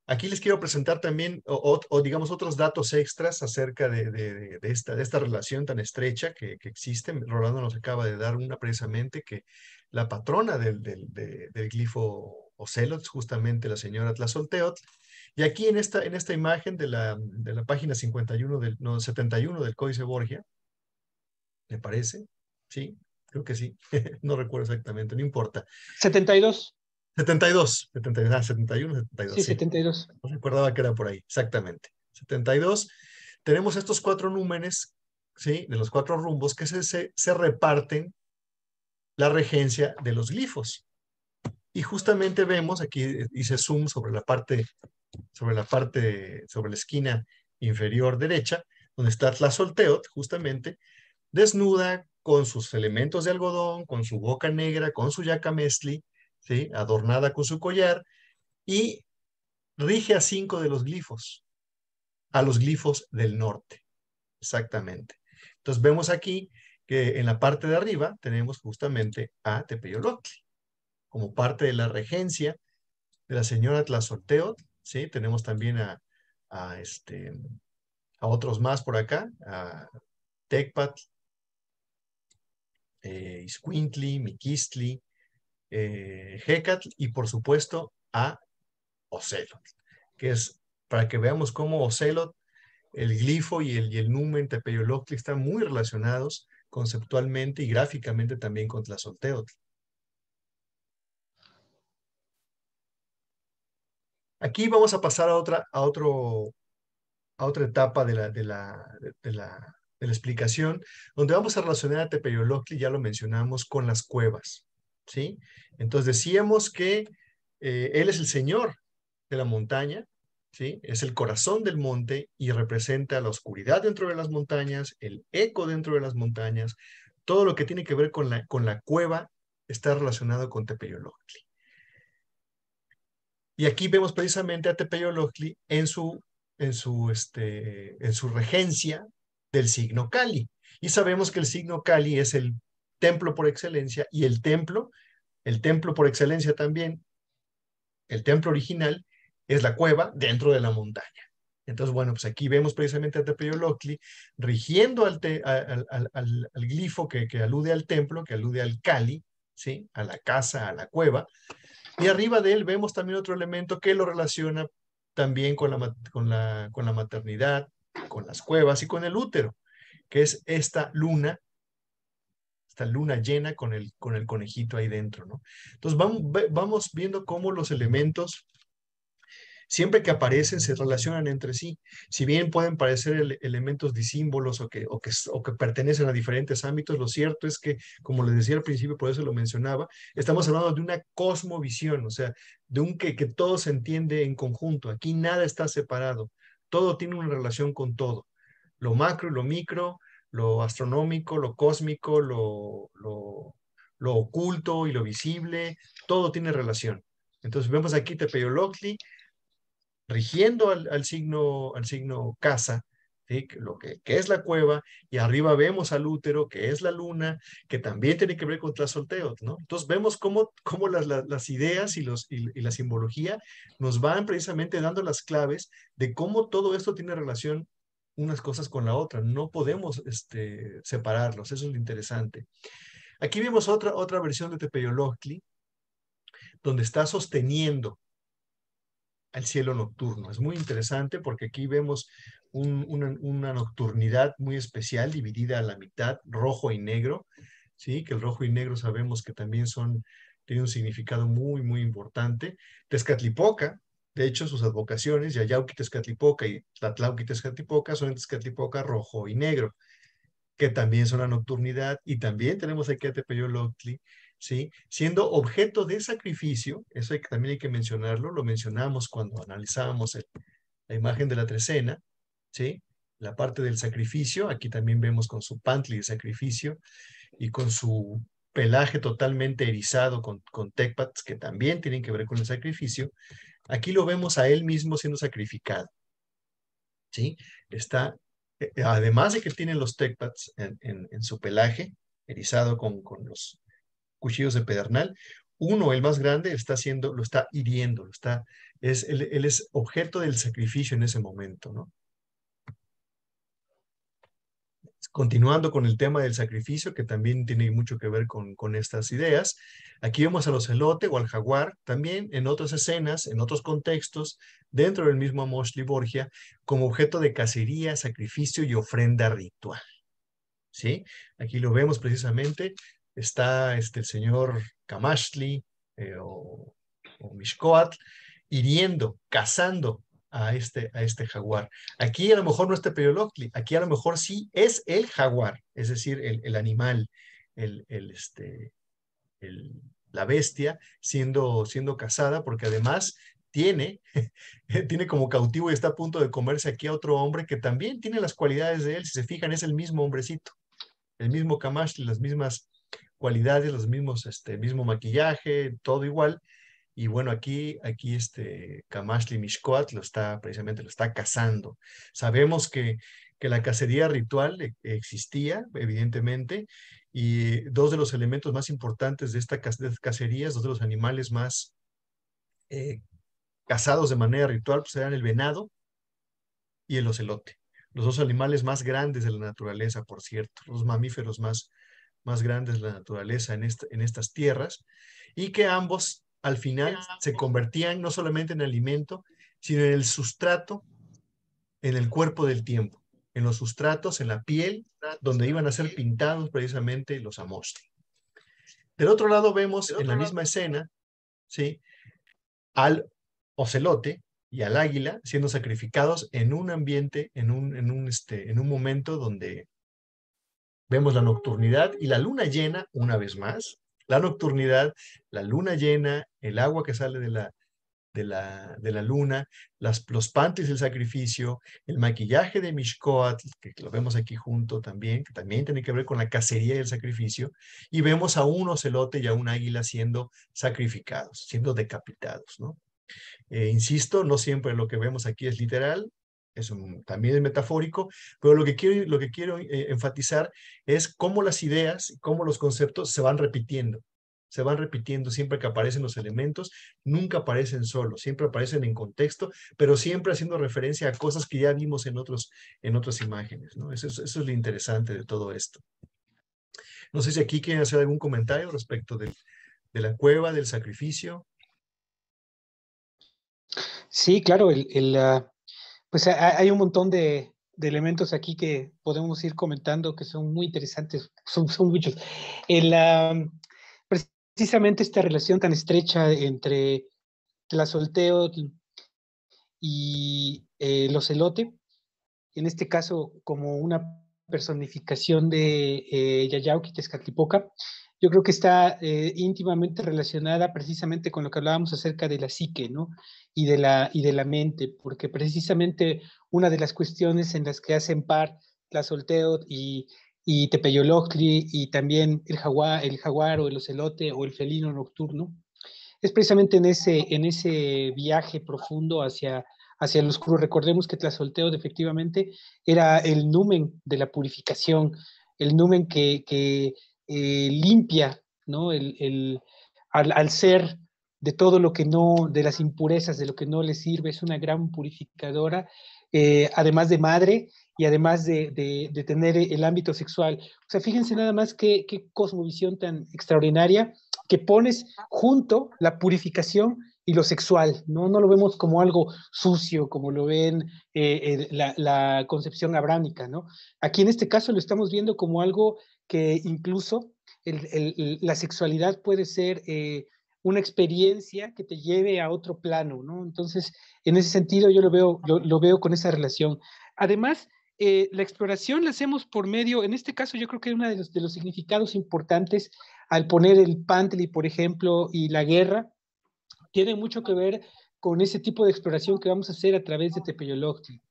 Aquí les quiero presentar también, o, digamos, otros datos extras acerca de, esta, de esta, relación tan estrecha que, existe. Rolando nos acaba de dar una precisamente que la patrona del, del, del glifo Ocelot, justamente la señora Tlazolteot. Y aquí en esta, en esta imagen de la, de la página 51 del, no, 71 del Códice Borgia, me parece. Sí, creo que sí. no recuerdo exactamente, no importa. 72. 72, 72 ah, 71, 72. Sí, 72. No recordaba que era por ahí, exactamente. 72. Tenemos estos cuatro númenes, ¿sí? De los cuatro rumbos que se, se, se reparten la regencia de los glifos. Y justamente vemos, aquí hice zoom sobre la parte, sobre la parte, sobre la esquina inferior derecha, donde está solteot justamente, desnuda, con sus elementos de algodón, con su boca negra, con su yaca mesli, ¿sí? adornada con su collar, y rige a cinco de los glifos, a los glifos del norte, exactamente. Entonces vemos aquí que en la parte de arriba tenemos justamente a Tepeyolotli, como parte de la regencia de la señora Tlazolteot, ¿sí? Tenemos también a, este, a otros más por acá, a Tecpatl eh, Iscuintli, Miquistli, eh, Hecatl y por supuesto a Ocelot, que es para que veamos cómo Ocelot, el glifo y el, el numen tepeyoloctli están muy relacionados conceptualmente y gráficamente también con Tlazolteotl. Aquí vamos a pasar a otra, a otro, a otra etapa la, de la, de la de la explicación, donde vamos a relacionar a Tepeyolocli, ya lo mencionamos, con las cuevas. ¿sí? Entonces decíamos que eh, él es el señor de la montaña, ¿sí? es el corazón del monte y representa la oscuridad dentro de las montañas, el eco dentro de las montañas, todo lo que tiene que ver con la, con la cueva está relacionado con Tepeyolocli. Y aquí vemos precisamente a Tepeyolocli en su, en su, este, en su regencia, del signo Cali. Y sabemos que el signo Cali es el templo por excelencia y el templo, el templo por excelencia también, el templo original es la cueva dentro de la montaña. Entonces, bueno, pues aquí vemos precisamente a Tepeyolocli rigiendo al, al, glifo que, que, alude al templo, que alude al Cali, ¿sí? a la casa, a la cueva. Y arriba de él vemos también otro elemento que lo relaciona también con la, con la, con la maternidad, con las cuevas y con el útero, que es esta luna, esta luna llena con el, con el conejito ahí dentro, ¿no? Entonces vamos, vamos viendo cómo los elementos siempre que aparecen se relacionan entre sí. Si bien pueden parecer elementos disímbolos o que, o, que, que pertenecen a diferentes ámbitos, lo cierto es que, como les decía al principio, por eso lo mencionaba, estamos hablando de una cosmovisión, o sea, de un que todo se entiende en conjunto. Aquí nada está separado todo tiene una relación con todo, lo macro y lo micro, lo astronómico, lo cósmico, lo, lo, oculto y lo visible, todo tiene relación. Entonces vemos aquí Tepeyolocli rigiendo al, signo, al signo casa lo que, es la cueva, y arriba vemos al útero, que es la luna, que también tiene que ver con trasolteos. ¿no? Entonces vemos cómo, las, las, ideas y, los, la simbología nos van precisamente dando las claves de cómo todo esto tiene relación unas cosas con la otra. No podemos este, separarlos, eso es lo interesante. Aquí vemos otra, otra versión de Tepeyolocli, donde está sosteniendo al cielo nocturno. Es muy interesante porque aquí vemos una, nocturnidad muy especial dividida a la mitad, rojo y negro, ¿sí? que el rojo y negro sabemos que también son, tienen un significado muy, muy importante. Tezcatlipoca, de hecho, sus advocaciones, Yayauqui Tezcatlipoca y Tlatlauqui Tezcatlipoca, son en Tezcatlipoca rojo y negro, que también son la nocturnidad, y también tenemos aquí a Tepeyolotli, siendo objeto de sacrificio, eso también hay que mencionarlo, lo mencionamos cuando analizábamos la imagen de la trecena, ¿sí? la parte del sacrificio, aquí también vemos con su pantli de sacrificio y con su pelaje totalmente erizado con, con tecpats que también tienen que ver con el sacrificio, aquí lo vemos a él mismo siendo sacrificado. ¿sí? Está, eh, además de que tiene los tecpats en, su pelaje, erizado con, con los cuchillos de pedernal. Uno, el más grande, está haciendo, lo está hiriendo, lo está, es, él, es objeto del sacrificio en ese momento, ¿no? Continuando con el tema del sacrificio, que también tiene mucho que ver con, con estas ideas, aquí vemos los ocelote o al jaguar también en otras escenas, en otros contextos, dentro del mismo Moshli Borgia, como objeto de cacería, sacrificio y ofrenda ritual. ¿Sí? Aquí lo vemos precisamente está este, el señor Kamashli eh, o, Mishkoat hiriendo, cazando a este, a este jaguar. Aquí a lo mejor no es Tepeyoloctli, aquí a lo mejor sí es el jaguar, es decir, el, animal, el, el, este, la bestia siendo, siendo cazada, porque además tiene, tiene como cautivo y está a punto de comerse aquí a otro hombre que también tiene las cualidades de él. Si se fijan, es el mismo hombrecito, el mismo Kamashli, las mismas cualidades, los mismos, este, mismo maquillaje, todo igual. Y bueno, aquí, aquí este Kamashli Mishkoat lo está, precisamente lo está cazando. Sabemos que, que la cacería ritual e, existía, evidentemente, y dos de los elementos más importantes de esta cacería, dos de los animales más eh, cazados de manera ritual, pues eran el venado y el ocelote. Los dos animales más grandes de la naturaleza, por cierto, los mamíferos más, más grandes la naturaleza en, estas tierras, y que ambos al final se convertían no solamente en alimento, sino en el sustrato, en el cuerpo del tiempo, en los sustratos, en la piel, donde iban a ser pintados precisamente los amostros. Del otro lado vemos en la misma escena, ¿sí? Al ocelote, y al águila siendo sacrificados en un ambiente, en un, en un, este, en un momento donde Vemos la nocturnidad y la luna llena, una vez más, la nocturnidad, la luna llena, el agua que sale de la, de la, luna, las, los pantis del sacrificio, el maquillaje de Mishkoat, que lo vemos aquí junto también, que también tiene que ver con la cacería y el sacrificio, y vemos a un ocelote y a un águila siendo sacrificados, siendo decapitados, ¿no? Eh, insisto, no siempre lo que vemos aquí es literal, es también es metafórico, pero lo que quiero, lo que quiero eh, enfatizar es cómo las ideas, cómo los conceptos se van repitiendo. Se van repitiendo siempre que aparecen los elementos, nunca aparecen solos, siempre aparecen en contexto, pero siempre haciendo referencia a cosas que ya vimos en, otros, en otras imágenes. ¿no? Eso, es, eso lo interesante de todo esto. No sé si aquí quieren hacer algún comentario respecto de, la cueva, del sacrificio. Sí, claro, el, ah, pues hay un montón de, elementos aquí que podemos ir comentando que son muy interesantes, son, muchos. precisamente esta relación tan estrecha entre solteo y eh, los elote, en este caso como una personificación de eh, es Tezcatlipoca, yo creo que está eh, íntimamente relacionada precisamente con lo que hablábamos acerca de la psique, ¿no? Y de la, y de la mente, porque precisamente una de las cuestiones en las que hacen par Tlazolteotl y, y Tepeyolocli y también el jaguar, el jaguar o el ocelote o el felino nocturno, es precisamente en ese, en ese viaje profundo hacia, hacia el oscuro. Recordemos que Tlazolteotl efectivamente era el numen de la purificación, el numen que eh, limpia, ¿no? El, al, ser de todo lo que no, de las impurezas, de lo que no le sirve, es una gran purificadora, eh, además de madre y además de, de, tener el ámbito sexual. O sea, fíjense nada más qué, qué cosmovisión tan extraordinaria que pones junto la purificación y lo sexual, ¿no? No lo vemos como algo sucio, como lo ven eh, la, la, concepción abránica, ¿no? Aquí en este caso lo estamos viendo como algo que incluso la sexualidad puede ser eh, una experiencia que te lleve a otro plano, ¿no? Entonces, en ese sentido yo lo veo, lo, veo con esa relación. Además, eh, la exploración la hacemos por medio, en este caso yo creo que uno de los, significados importantes al poner el Pantli, por ejemplo, y la guerra, tiene mucho que ver con ese tipo de exploración que vamos a hacer a través de Tepeyoloctli.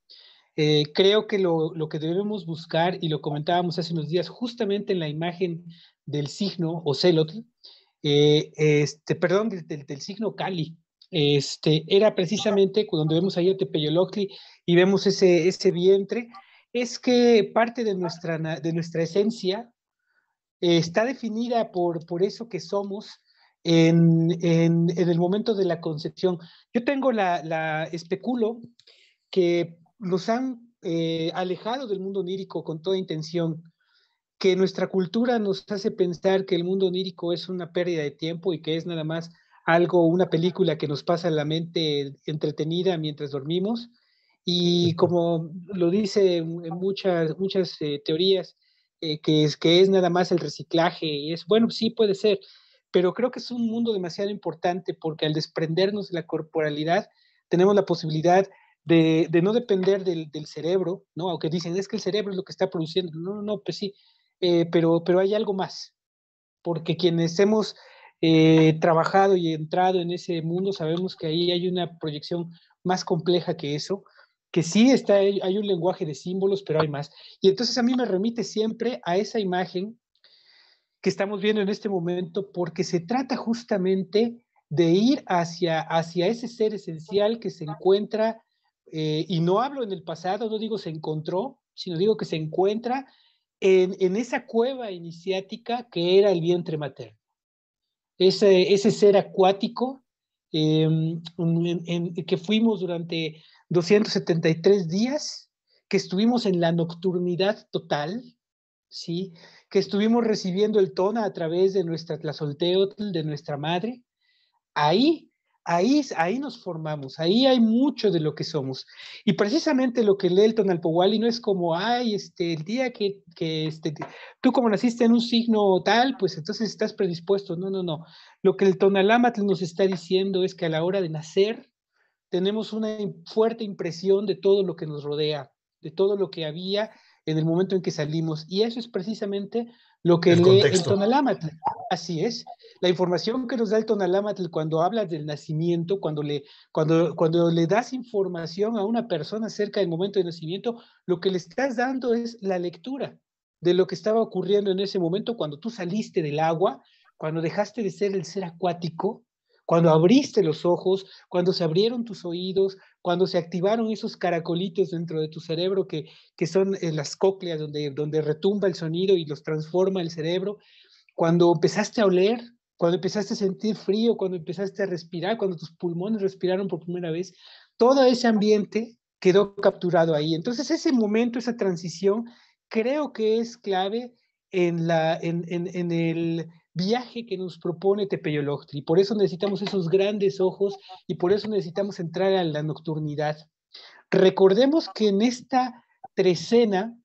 Eh, creo que lo, que debemos buscar, y lo comentábamos hace unos días, justamente en la imagen del signo o eh, este, perdón, del, signo Cali, este, era precisamente cuando vemos ahí a Tepeyolocli y vemos ese, ese vientre, es que parte de nuestra, de nuestra esencia eh, está definida por, por eso que somos en, en, en, el momento de la concepción. Yo tengo la, la especulo que nos han eh, alejado del mundo onírico con toda intención, que nuestra cultura nos hace pensar que el mundo onírico es una pérdida de tiempo y que es nada más algo, una película que nos pasa en la mente entretenida mientras dormimos. Y como lo dice muchas, muchas eh, teorías, eh, que, es, que es nada más el reciclaje, y es bueno, sí puede ser, pero creo que es un mundo demasiado importante porque al desprendernos de la corporalidad tenemos la posibilidad de, no depender del, cerebro, ¿no? Aunque dicen, es que el cerebro es lo que está produciendo. No, no, pues sí, eh, pero, pero hay algo más, porque quienes hemos eh, trabajado y entrado en ese mundo sabemos que ahí hay una proyección más compleja que eso, que sí está, hay un lenguaje de símbolos, pero hay más. Y entonces a mí me remite siempre a esa imagen que estamos viendo en este momento, porque se trata justamente de ir hacia, hacia ese ser esencial que se encuentra eh, y no hablo en el pasado, no digo se encontró, sino digo que se encuentra en, esa cueva iniciática que era el vientre materno. Ese, ser acuático eh, en, en, que fuimos durante 273 días, que estuvimos en la nocturnidad total, ¿sí? que estuvimos recibiendo el tono a través de nuestra solteo de nuestra madre, ahí Ahí, nos formamos, ahí hay mucho de lo que somos. Y precisamente lo que lee el no es como, ay, este, el día que, este, tú como naciste en un signo tal, pues entonces estás predispuesto. No, no, no. Lo que el Tonalámatl nos está diciendo es que a la hora de nacer tenemos una fuerte impresión de todo lo que nos rodea, de todo lo que había en el momento en que salimos. Y eso es precisamente lo que lee el Tonalámatl. Así es. La información que nos da el Tonalámatl cuando habla del nacimiento, cuando le, cuando, cuando le das información a una persona acerca del momento de nacimiento, lo que le estás dando es la lectura de lo que estaba ocurriendo en ese momento cuando tú saliste del agua, cuando dejaste de ser el ser acuático, cuando abriste los ojos, cuando se abrieron tus oídos, cuando se activaron esos caracolitos dentro de tu cerebro que, que son eh, las cócleas donde, donde retumba el sonido y los transforma el cerebro, cuando empezaste a oler, cuando empezaste a sentir frío, cuando empezaste a respirar, cuando tus pulmones respiraron por primera vez, todo ese ambiente quedó capturado ahí. Entonces ese momento, esa transición, creo que es clave en, la, en el viaje que nos propone y Por eso necesitamos esos grandes ojos y por eso necesitamos entrar a la nocturnidad. Recordemos que en esta trecena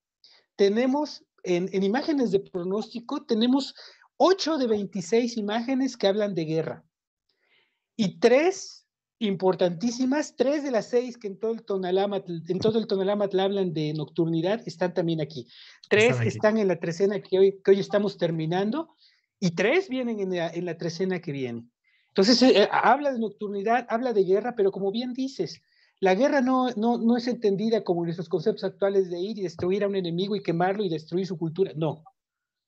tenemos, en, imágenes de pronóstico, tenemos 8 de 26 imágenes que hablan de guerra y tres importantísimas, tres de las seis que en todo el Tonalámatl, en todo el hablan de nocturnidad, están también aquí. Tres están están en la trecena que hoy, que hoy estamos terminando y tres vienen en la, en trecena que viene. Entonces, eh, habla de nocturnidad, habla de guerra, pero como bien dices, la guerra no, es entendida como nuestros conceptos actuales de ir y destruir a un enemigo y quemarlo y destruir su cultura. No,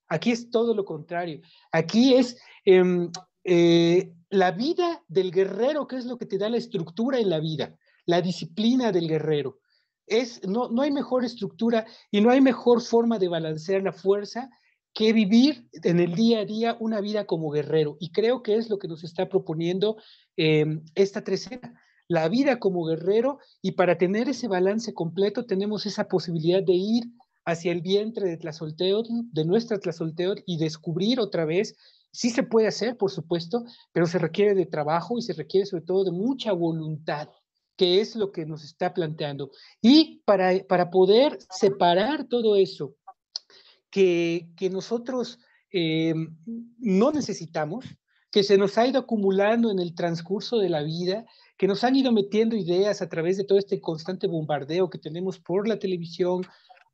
aquí es todo lo contrario. Aquí es em, eh, la vida del guerrero, que es lo que te da la estructura en la vida, la disciplina del guerrero. Es, no, no hay mejor estructura y no hay mejor forma de balancear la fuerza que vivir en el día a día una vida como guerrero. Y creo que es lo que nos está proponiendo em, esta trecena, la vida como guerrero. Y para tener ese balance completo tenemos esa posibilidad de ir hacia el vientre de Tlazolteotl, de nuestra Tlazolteotl, y descubrir otra vez. si se puede hacer, por supuesto, pero se requiere de trabajo y se requiere sobre todo de mucha voluntad que es lo que nos está planteando. Y para, para poder separar todo eso que, nosotros eh, no necesitamos, que se nos ha ido acumulando en el transcurso de la vida, que nos han ido metiendo ideas a través de todo este constante bombardeo que tenemos por la televisión,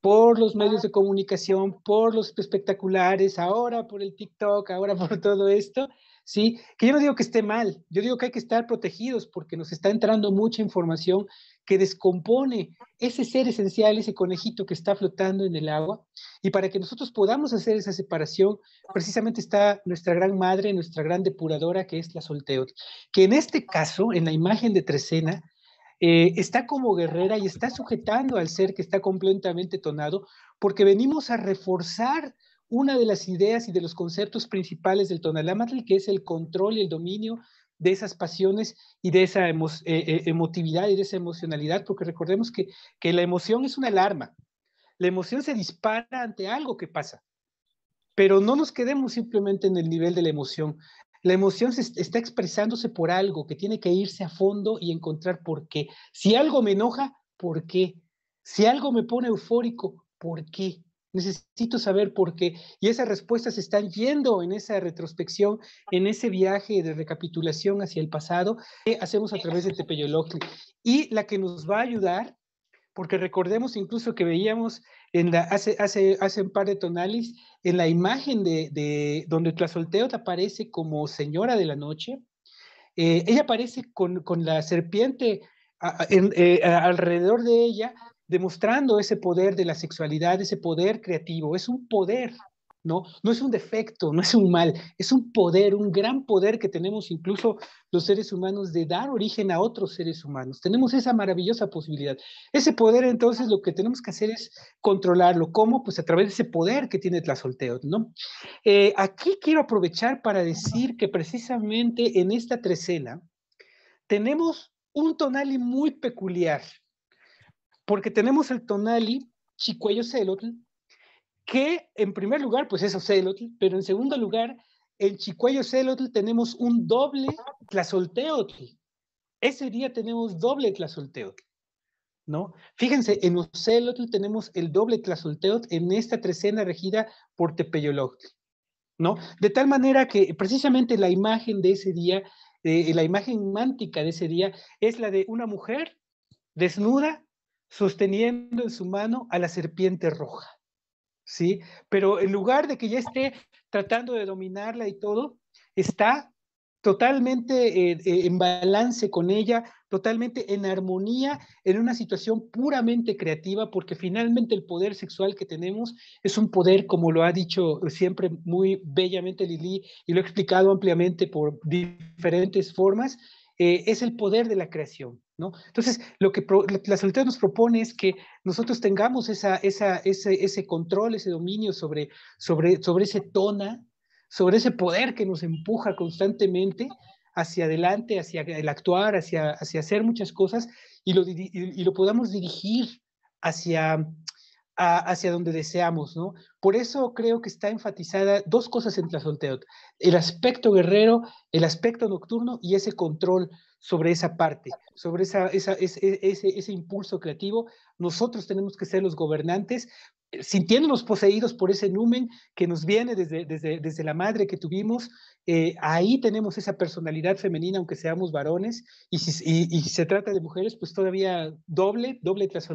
por los medios de comunicación, por los espectaculares, ahora por el TikTok, ahora por todo esto, ¿sí? Que yo no digo que esté mal, yo digo que hay que estar protegidos porque nos está entrando mucha información que descompone ese ser esencial, ese conejito que está flotando en el agua. Y para que nosotros podamos hacer esa separación, precisamente está nuestra gran madre, nuestra gran depuradora, que es la Solteot, que en este caso, en la imagen de Trecena, eh, está como guerrera y está sujetando al ser que está completamente tonado, porque venimos a reforzar una de las ideas y de los conceptos principales del Tonalámatl, que es el control y el dominio de esas pasiones y de esa e-, e-, emotividad y de esa emocionalidad, porque recordemos que, la emoción es una alarma. La emoción se dispara ante algo que pasa, pero no nos quedemos simplemente en el nivel de la emoción. La emoción se está expresándose por algo que tiene que irse a fondo y encontrar por qué. Si algo me enoja, ¿por qué? Si algo me pone eufórico, ¿por qué? necesito saber por qué. Y esas respuestas están yendo en esa retrospección, en ese viaje de recapitulación hacia el pasado que hacemos a través de Tepeyolocli. Y la que nos va a ayudar, porque recordemos incluso que veíamos en la, hace, un par de tonales, en la imagen de, de donde Tlazolteot aparece como señora de la noche, eh, ella aparece con, la serpiente eh, alrededor de ella demostrando ese poder de la sexualidad, ese poder creativo. Es un poder, ¿no? No es un defecto, no es un mal, es un poder, un gran poder que tenemos incluso los seres humanos de dar origen a otros seres humanos. Tenemos esa maravillosa posibilidad. Ese poder, entonces, lo que tenemos que hacer es controlarlo. ¿Cómo? Pues a través de ese poder que tiene Tlazolteot, ¿no? Eh, aquí quiero aprovechar para decir que precisamente en esta trecena tenemos un y muy peculiar, porque tenemos el tonali chicuello celotl, que en primer lugar, pues es ocelotl, pero en segundo lugar, el chicuello celotl tenemos un doble tlazolteotl. Ese día tenemos doble tlazolteotl. ¿No? Fíjense, en Ocelotl tenemos el doble tlazolteotl en esta trecena regida por Tepeyolotl, ¿no? De tal manera que precisamente la imagen de ese día, eh, la imagen mántica de ese día, es la de una mujer desnuda sosteniendo en su mano a la serpiente roja, ¿sí? Pero en lugar de que ya esté tratando de dominarla y todo, está totalmente en balance con ella, totalmente en armonía, en una situación puramente creativa, porque finalmente el poder sexual que tenemos es un poder, como lo ha dicho siempre muy bellamente Lili y lo ha explicado ampliamente por diferentes formas, eh, es el poder de la creación. Entonces, lo que la soltería nos propone es que nosotros tengamos ese, control, ese dominio sobre, sobre, ese tona, sobre ese poder que nos empuja constantemente hacia adelante, hacia el actuar, hacia, hacer muchas cosas y lo, podamos dirigir hacia, hacia donde deseamos, ¿no? Por eso creo que está enfatizada dos cosas en Tlazolteot, el aspecto guerrero, el aspecto nocturno y ese control sobre esa parte, sobre esa, ese, ese, impulso creativo. Nosotros tenemos que ser los gobernantes eh, sintiéndonos poseídos por ese numen que nos viene desde, desde, desde la madre que tuvimos, eh, ahí tenemos esa personalidad femenina, aunque seamos varones, y si, se trata de mujeres, pues todavía doble, doble tras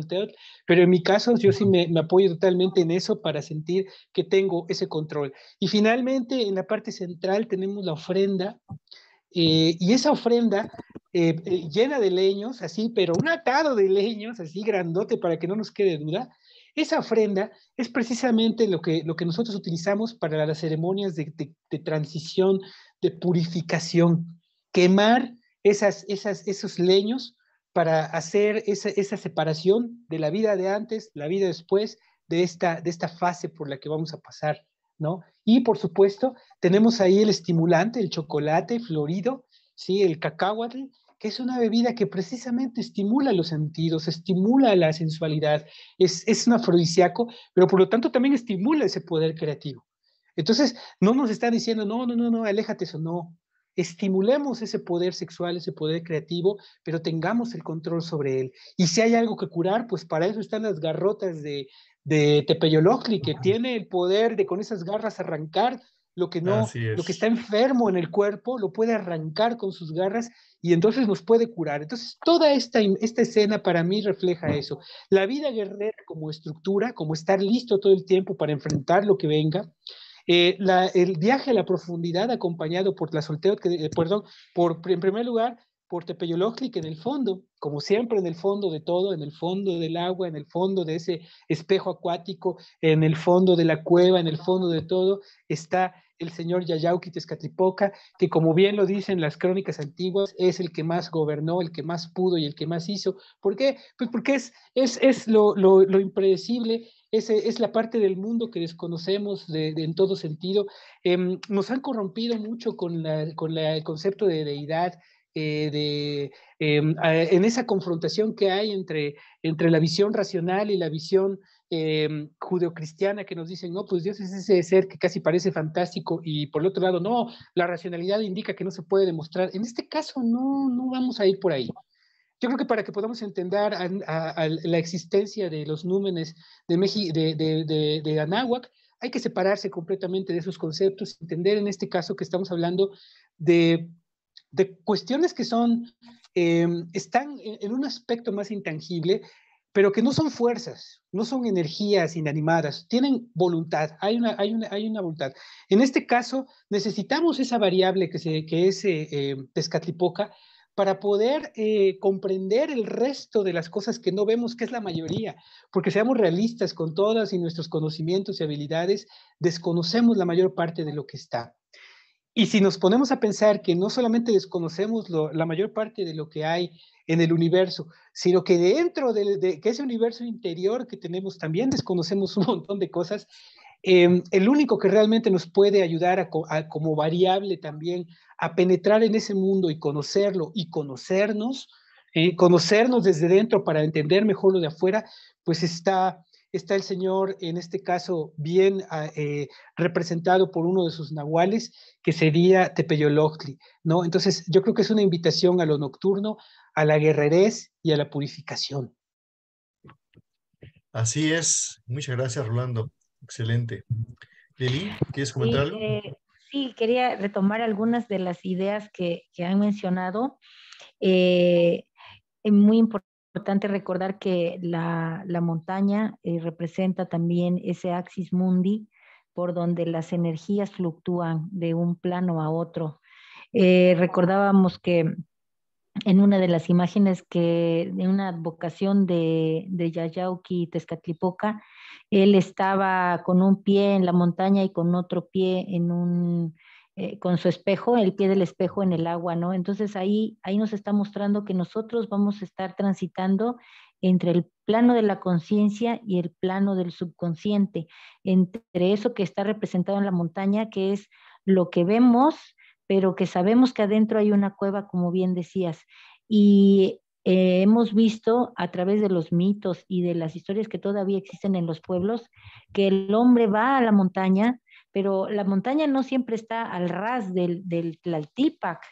pero en mi caso yo sí me, me, apoyo totalmente en eso para sentir que tengo ese control. Y finalmente, en la parte central tenemos la ofrenda, eh, y esa ofrenda eh, eh, llena de leños, así, pero un atado de leños, así grandote para que no nos quede duda, esa ofrenda es precisamente lo que, lo que nosotros utilizamos para las ceremonias de, transición, de purificación, quemar esas, esas, esos leños para hacer esa, esa, separación de la vida de antes, la vida después, de esta, de esta fase por la que vamos a pasar. Y por supuesto, tenemos ahí el estimulante, el chocolate florido, ¿sí? El cacahuatl, que es una bebida que precisamente estimula los sentidos, estimula la sensualidad, es, es un afrodisíaco, pero por lo tanto también estimula ese poder creativo. Entonces, no nos están diciendo, no, no, no, no, aléjate eso, no, estimulemos ese poder sexual, ese poder creativo, pero tengamos el control sobre él. Y si hay algo que curar, pues para eso están las garrotas de, de Tepeyolocli, que tiene el poder de con esas garras arrancar lo que no, lo que está enfermo en el cuerpo, lo puede arrancar con sus garras y entonces nos puede curar. Entonces, toda esta, esta escena para mí refleja eso. La vida guerrera como estructura, como estar listo todo el tiempo para enfrentar lo que venga, eh, el viaje a la profundidad acompañado por la solteo, que, eh, perdón, por, en primer lugar, por que en el fondo, como siempre, en el fondo de todo, en el fondo del agua, en el fondo de ese espejo acuático, en el fondo de la cueva, en el fondo de todo, está el señor Yayauqui Tezcatlipoca, que como bien lo dicen las crónicas antiguas, es el que más gobernó, el que más pudo y el que más hizo. ¿Por qué? Pues porque es, es, es lo, lo, lo impredecible, es, es, la parte del mundo que desconocemos de, en todo sentido. Em, nos han corrompido mucho con, la, con el concepto de deidad, eh, de, em, en esa confrontación que hay entre, entre la visión racional y la visión eh, judeocristiana que nos dicen, no, pues Dios es ese ser que casi parece fantástico y por el otro lado, no, la racionalidad indica que no se puede demostrar. En este caso, no, no vamos a ir por ahí. Yo creo que para que podamos entender a, la existencia de los númenes de, de, de, de Anáhuac, hay que separarse completamente de esos conceptos, entender en este caso que estamos hablando de de cuestiones que son, em, están en un aspecto más intangible, pero que no son fuerzas, no son energías inanimadas, tienen voluntad, hay una, hay una, hay una voluntad. En este caso, necesitamos esa variable que, se, que es eh, em, para poder eh, comprender el resto de las cosas que no vemos, que es la mayoría, porque seamos realistas con todas y nuestros conocimientos y habilidades, desconocemos la mayor parte de lo que está. Y si nos ponemos a pensar que no solamente desconocemos la mayor parte de lo que hay en el universo, sino que dentro de, ese universo interior que tenemos también desconocemos un montón de cosas, em, el único que realmente nos puede ayudar como variable también a penetrar en ese mundo y conocerlo y conocernos, eh, conocernos desde dentro para entender mejor lo de afuera, pues está está el señor, en este caso, bien ah, eh, representado por uno de sus nahuales, que sería Tepeyolochtli. ¿no? Entonces, yo creo que es una invitación a lo nocturno, a la guerrerez y a la purificación. Así es. Muchas gracias, Rolando. Excelente. Lili, ¿quieres comentar algo? Eh, sí, quería retomar algunas de las ideas que, han mencionado. Eh, muy importante importante recordar que la, montaña eh, representa también ese axis mundi por donde las energías fluctúan de un plano a otro. Eh, recordábamos que en una de las imágenes que en una advocación de, de Tezcatlipoca, él estaba con un pie en la montaña y con otro pie en un, eh, con su espejo, el pie del espejo en el agua, ¿no? Entonces ahí, ahí nos está mostrando que nosotros vamos a estar transitando entre el plano de la conciencia y el plano del subconsciente, entre eso que está representado en la montaña, que es lo que vemos, pero que sabemos que adentro hay una cueva, como bien decías. Y eh, hemos visto a través de los mitos y de las historias que todavía existen en los pueblos, que el hombre va a la montaña, pero la montaña no siempre está al ras del, del Tlaltipac.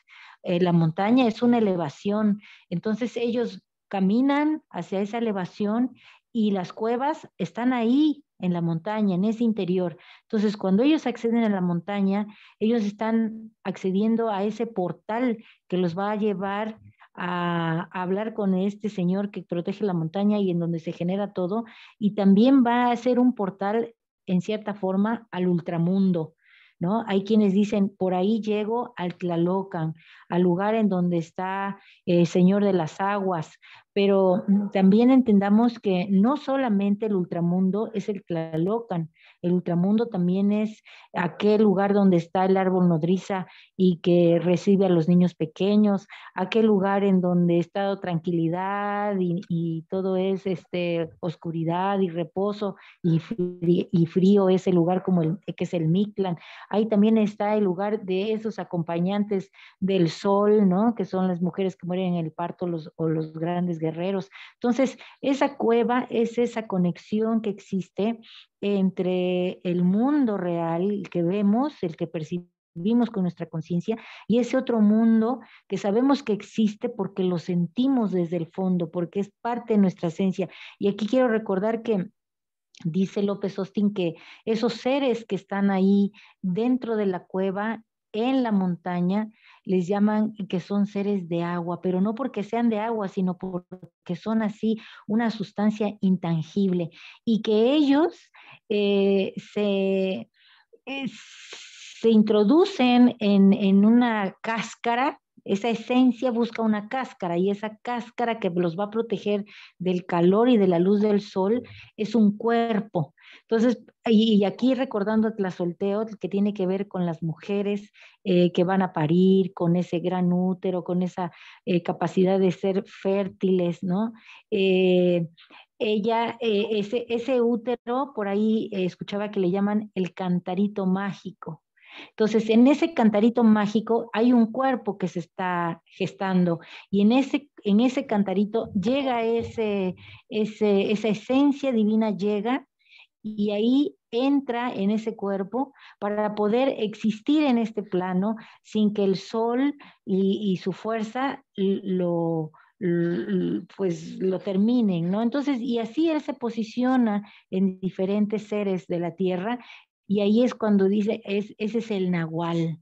Eh, la montaña es una elevación, entonces ellos caminan hacia esa elevación y las cuevas están ahí en la montaña, en ese interior. Entonces, cuando ellos acceden a la montaña, ellos están accediendo a ese portal que los va a llevar a, a, hablar con este señor que protege la montaña y en donde se genera todo, y también va a ser un portal en cierta forma, al ultramundo. ¿No? Hay quienes dicen, por ahí llego al Tlalocan, al lugar en donde está el eh, Señor de las Aguas, pero también entendamos que no solamente el ultramundo es el Tlalocan, el ultramundo también es aquel lugar donde está el árbol nodriza y que recibe a los niños pequeños, aquel lugar en donde está tranquilidad y, todo es este, oscuridad y reposo y frío, ese lugar como el, que es el Mictlan. Ahí también está el lugar de esos acompañantes del sol, ¿no? Que son las mujeres que mueren en el parto o los grandes guerreros. Entonces, esa cueva es esa conexión que existe entre el mundo real, que vemos, el que percibimos con nuestra conciencia, y ese otro mundo que sabemos que existe porque lo sentimos desde el fondo, porque es parte de nuestra esencia. Y aquí quiero recordar que dice López Austin que esos seres que están ahí dentro de la cueva, en la montaña, les llaman que son seres de agua, pero no porque sean de agua, sino porque son así una sustancia intangible y que ellos eh, eh, se, introducen en, una cáscara esa esencia busca una cáscara y esa cáscara que los va a proteger del calor y de la luz del sol es un cuerpo. Entonces, y aquí recordando la solteo que tiene que ver con las mujeres eh, que van a parir, con ese gran útero, con esa capacidad de ser fértiles, ¿no? ella, eh, ese, útero, por ahí eh, escuchaba que le llaman el cantarito mágico. Entonces, en ese cantarito mágico hay un cuerpo que se está gestando y en ese, en ese cantarito llega ese, esa esencia divina, llega y ahí entra en ese cuerpo para poder existir en este plano sin que el sol y su fuerza lo, pues lo terminen, ¿no? Entonces, y así él se posiciona en diferentes seres de la tierra y ahí es cuando dice, es, ese es el nahual.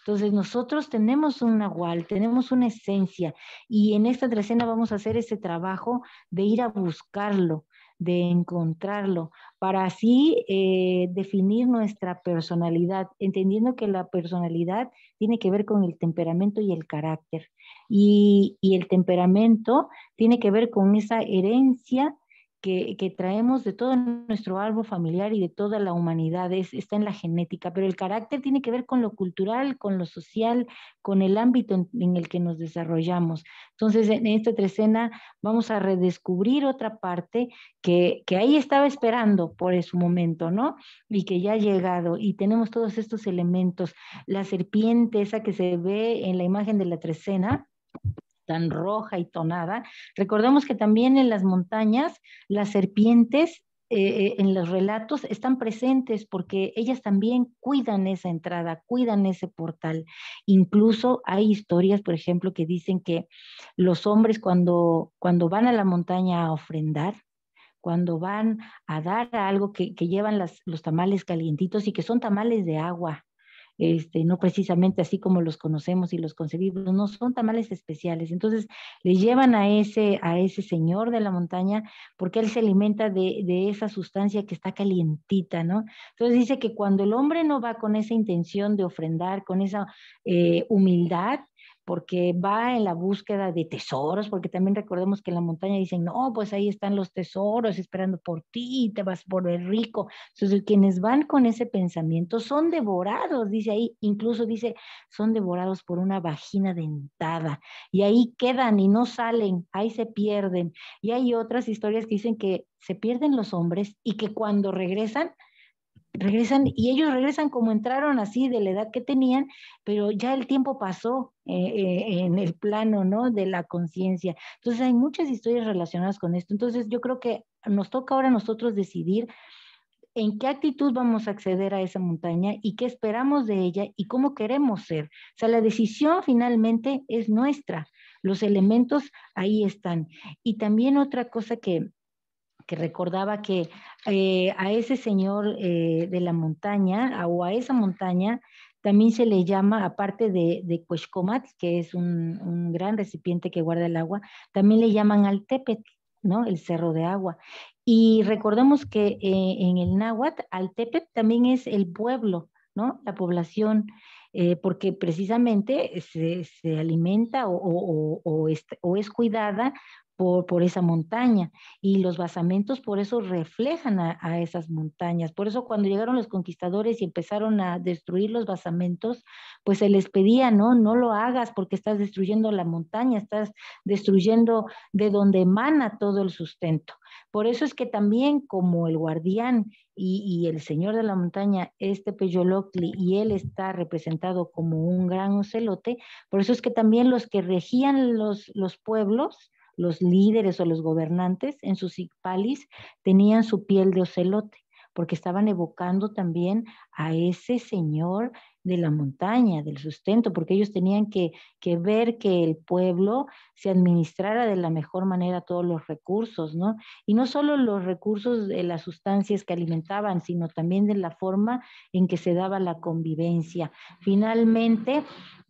Entonces nosotros tenemos un nahual, tenemos una esencia y en esta trecena vamos a hacer ese trabajo de ir a buscarlo, de encontrarlo, para así eh, definir nuestra personalidad, entendiendo que la personalidad tiene que ver con el temperamento y el carácter. Y, y el temperamento tiene que ver con esa herencia que, traemos de todo nuestro árbol familiar y de toda la humanidad, es, está en la genética, pero el carácter tiene que ver con lo cultural, con lo social, con el ámbito en, el que nos desarrollamos. Entonces, en esta trecena vamos a redescubrir otra parte que, que ahí estaba esperando por su momento, ¿no? Y que ya ha llegado y tenemos todos estos elementos, la serpiente esa que se ve en la imagen de la trecena, roja y tonada. Recordemos que también en las montañas las serpientes eh, eh, en los relatos están presentes porque ellas también cuidan esa entrada, cuidan ese portal. Incluso hay historias, por ejemplo, que dicen que los hombres cuando, cuando van a la montaña a ofrendar, cuando van a dar algo que, llevan los tamales calientitos y que son tamales de agua, este, no precisamente así como los conocemos y los concebimos, no son tamales especiales. Entonces, le llevan a ese, a ese señor de la montaña porque él se alimenta de, de esa sustancia que está calientita, ¿no? Entonces dice que cuando el hombre no va con esa intención de ofrendar, con esa eh, humildad, porque va en la búsqueda de tesoros, porque también recordemos que en la montaña dicen, no, pues ahí están los tesoros esperando por ti, te vas por el rico. Entonces, quienes van con ese pensamiento son devorados, dice ahí, incluso dice, son devorados por una vagina dentada, y ahí quedan y no salen, ahí se pierden. Y hay otras historias que dicen que se pierden los hombres y que cuando regresan, regresan y ellos regresan como entraron así de la edad que tenían, pero ya el tiempo pasó eh, eh, en el plano, ¿no? De la conciencia. Entonces hay muchas historias relacionadas con esto. Entonces yo creo que nos toca ahora nosotros decidir en qué actitud vamos a acceder a esa montaña y qué esperamos de ella y cómo queremos ser. O sea, la decisión finalmente es nuestra. Los elementos ahí están. Y también otra cosa que, que recordaba que eh, a ese señor eh, de la montaña o a esa montaña también se le llama, aparte de, de que es un, gran recipiente que guarda el agua, también le llaman altepet ¿no? El cerro de agua. Y recordemos que eh, en el náhuatl, altepet también es el pueblo, ¿no? La población. porque precisamente se, alimenta o, o, o, es, o, es, cuidada por, esa montaña y los basamentos por eso reflejan a, esas montañas. Por eso cuando llegaron los conquistadores y empezaron a destruir los basamentos, pues se les pedía, no, no lo hagas porque estás destruyendo la montaña, estás destruyendo de donde emana todo el sustento. Por eso es que también como el guardián y, el señor de la montaña este Peyolocli, y él está representado como un gran ocelote, por eso es que también los que regían los, los pueblos, los líderes o los gobernantes en sus palis tenían su piel de ocelote, porque estaban evocando también a ese señor de la montaña, del sustento, porque ellos tenían que, que, ver que el pueblo se administrara de la mejor manera todos los recursos, ¿no? Y no solo los recursos de las sustancias que alimentaban, sino también de la forma en que se daba la convivencia. Finalmente,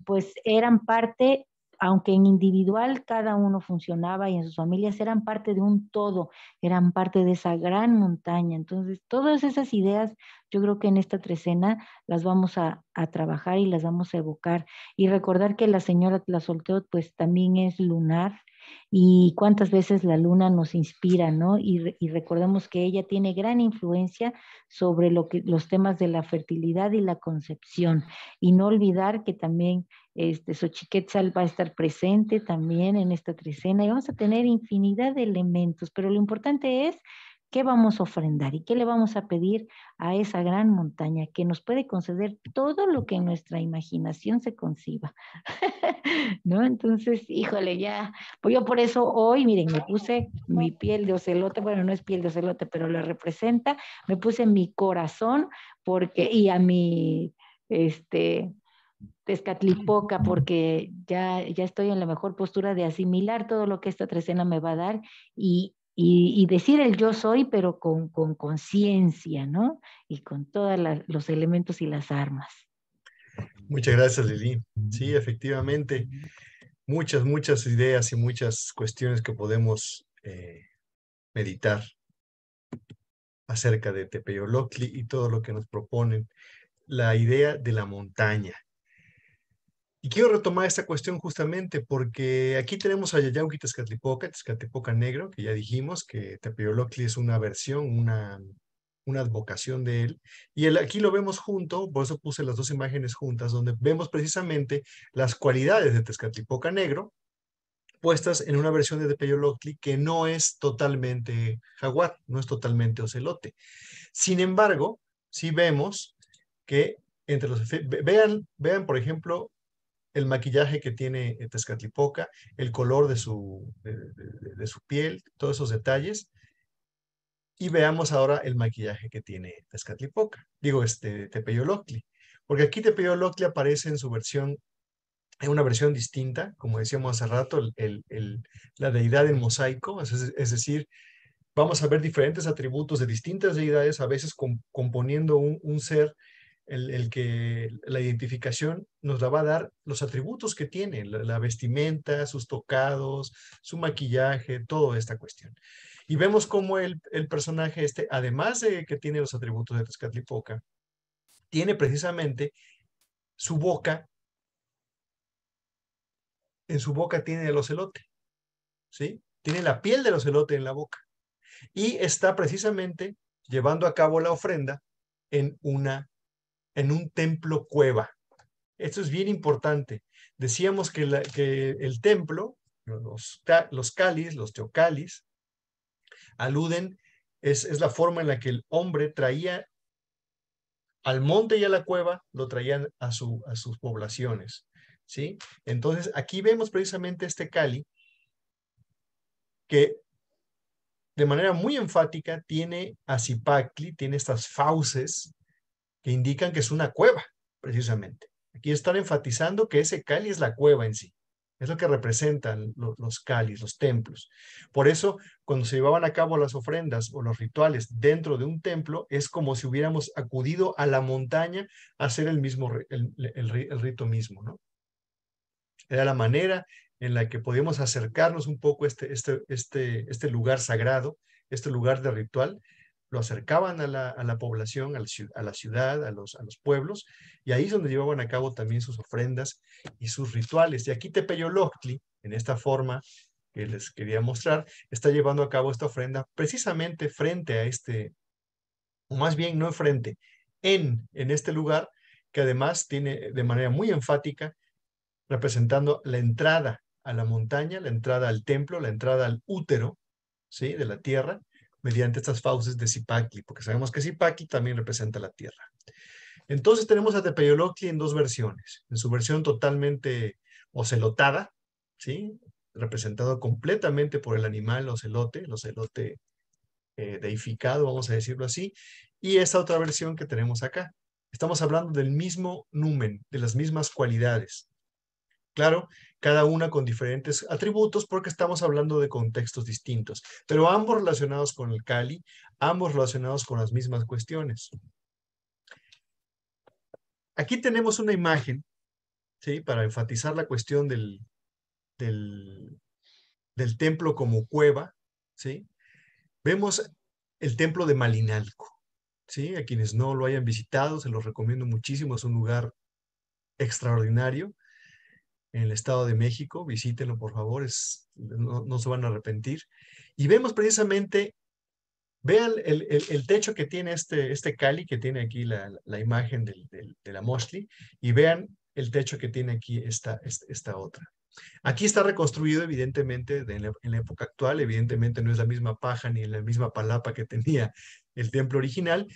pues eran parte aunque en individual cada uno funcionaba y en sus familias eran parte de un todo, eran parte de esa gran montaña. Entonces, todas esas ideas, yo creo que en esta trecena las vamos a, trabajar y las vamos a evocar. Y recordar que la señora Tlazolteot, pues también es lunar, y cuántas veces la luna nos inspira, ¿no? Y, y, recordemos que ella tiene gran influencia sobre lo que, los temas de la fertilidad y la concepción. Y no olvidar que también este, Xochiquetzal va a estar presente también en esta trecena y vamos a tener infinidad de elementos, pero lo importante es qué vamos a ofrendar y qué le vamos a pedir a esa gran montaña que nos puede conceder todo lo que en nuestra imaginación se conciba. ¿No? Entonces, híjole, ya, pues yo por eso hoy, miren, me puse mi piel de ocelote, bueno, no es piel de ocelote, pero lo representa, me puse mi corazón porque y a mi este Tezcatlipoca, porque ya, ya estoy en la mejor postura de asimilar todo lo que esta trecena me va a dar y, y, decir el yo soy, pero con conciencia, ¿no? Y con todos los elementos y las armas. Muchas gracias, Lili. Sí, efectivamente, muchas, muchas ideas y muchas cuestiones que podemos eh, meditar acerca de Tepeyolocli y todo lo que nos proponen. La idea de la montaña, y quiero retomar esta cuestión justamente porque aquí tenemos a Yayauqui Tezcatlipoca, Tezcatlipoca Negro, que ya dijimos que Tepeyolocli es una versión, una, una advocación de él. Y aquí lo vemos junto, por eso puse las dos imágenes juntas, donde vemos precisamente las cualidades de Tezcatlipoca Negro puestas en una versión de Tepeyolocli que no es totalmente jaguar, no es totalmente ocelote. Sin embargo, sí vemos que entre los... Vean, vean, por ejemplo, el maquillaje que tiene eh, Tezcatlipoca, el color de su, de, su piel, todos esos detalles. Y veamos ahora el maquillaje que tiene Tezcatlipoca, digo, este, Tepeyolocli Porque aquí Tepeyolocli aparece en su versión, en una versión distinta, como decíamos hace rato, el, la deidad en mosaico, es, decir, vamos a ver diferentes atributos de distintas deidades, a veces componiendo un, un ser el, que la identificación nos la va a dar los atributos que tiene, la, vestimenta, sus tocados, su maquillaje, toda esta cuestión. Y vemos cómo el, personaje este, además de que tiene los atributos de Tezcatlipoca, tiene precisamente su boca, en su boca tiene el ocelote, ¿sí? Tiene la piel del ocelote en la boca. Y está precisamente llevando a cabo la ofrenda en una en un templo cueva. Esto es bien importante. Decíamos que, el templo, los, los los teocalis, aluden, es, la forma en la que el hombre traía al monte y a la cueva, lo traían a, su, a sus poblaciones. ¿sí? Entonces, aquí vemos precisamente este cali que de manera muy enfática tiene a Zipacli, tiene estas fauces que indican que es una cueva, precisamente. Aquí están enfatizando que ese cali es la cueva en sí. Es lo que representan los cáliz, los templos. Por eso, cuando se llevaban a cabo las ofrendas o los rituales dentro de un templo, es como si hubiéramos acudido a la montaña a hacer el mismo el, rito mismo, ¿no? Era la manera en la que podíamos acercarnos un poco a este, este, este, este lugar sagrado, este lugar de ritual, lo acercaban a la, población, a la, ciudad, a los, a los, pueblos, y ahí es donde llevaban a cabo también sus ofrendas y sus rituales. Y aquí Tepeyolochtli, en esta forma que les quería mostrar, está llevando a cabo esta ofrenda precisamente frente a este, o más bien no frente, en, en este lugar que además tiene de manera muy enfática representando la entrada a la montaña, la entrada al templo, la entrada al útero, ¿sí? De la tierra, mediante estas fauces de zipaqui porque sabemos que Zipakli también representa la tierra. Entonces tenemos a Tepeyolocli en dos versiones, en su versión totalmente ocelotada, ¿sí? representado completamente por el animal ocelote, el ocelote eh, deificado, vamos a decirlo así, y esta otra versión que tenemos acá. Estamos hablando del mismo numen, de las mismas cualidades. Claro, cada una con diferentes atributos porque estamos hablando de contextos distintos, pero ambos relacionados con el Cali, ambos relacionados con las mismas cuestiones. Aquí tenemos una imagen, ¿sí? Para enfatizar la cuestión del, del, templo como cueva, ¿sí? Vemos el templo de Malinalco, ¿sí? A quienes no lo hayan visitado, se los recomiendo muchísimo, es un lugar extraordinario en el Estado de México. Visítenlo, por favor, es, no, se van a arrepentir. Y vemos precisamente, vean el, techo que tiene este, este Cali, que tiene aquí la, la, imagen de la Moshli, y vean el techo que tiene aquí esta, esta, otra. Aquí está reconstruido, evidentemente, en, la, época actual, evidentemente no es la misma paja ni la misma palapa que tenía el templo original,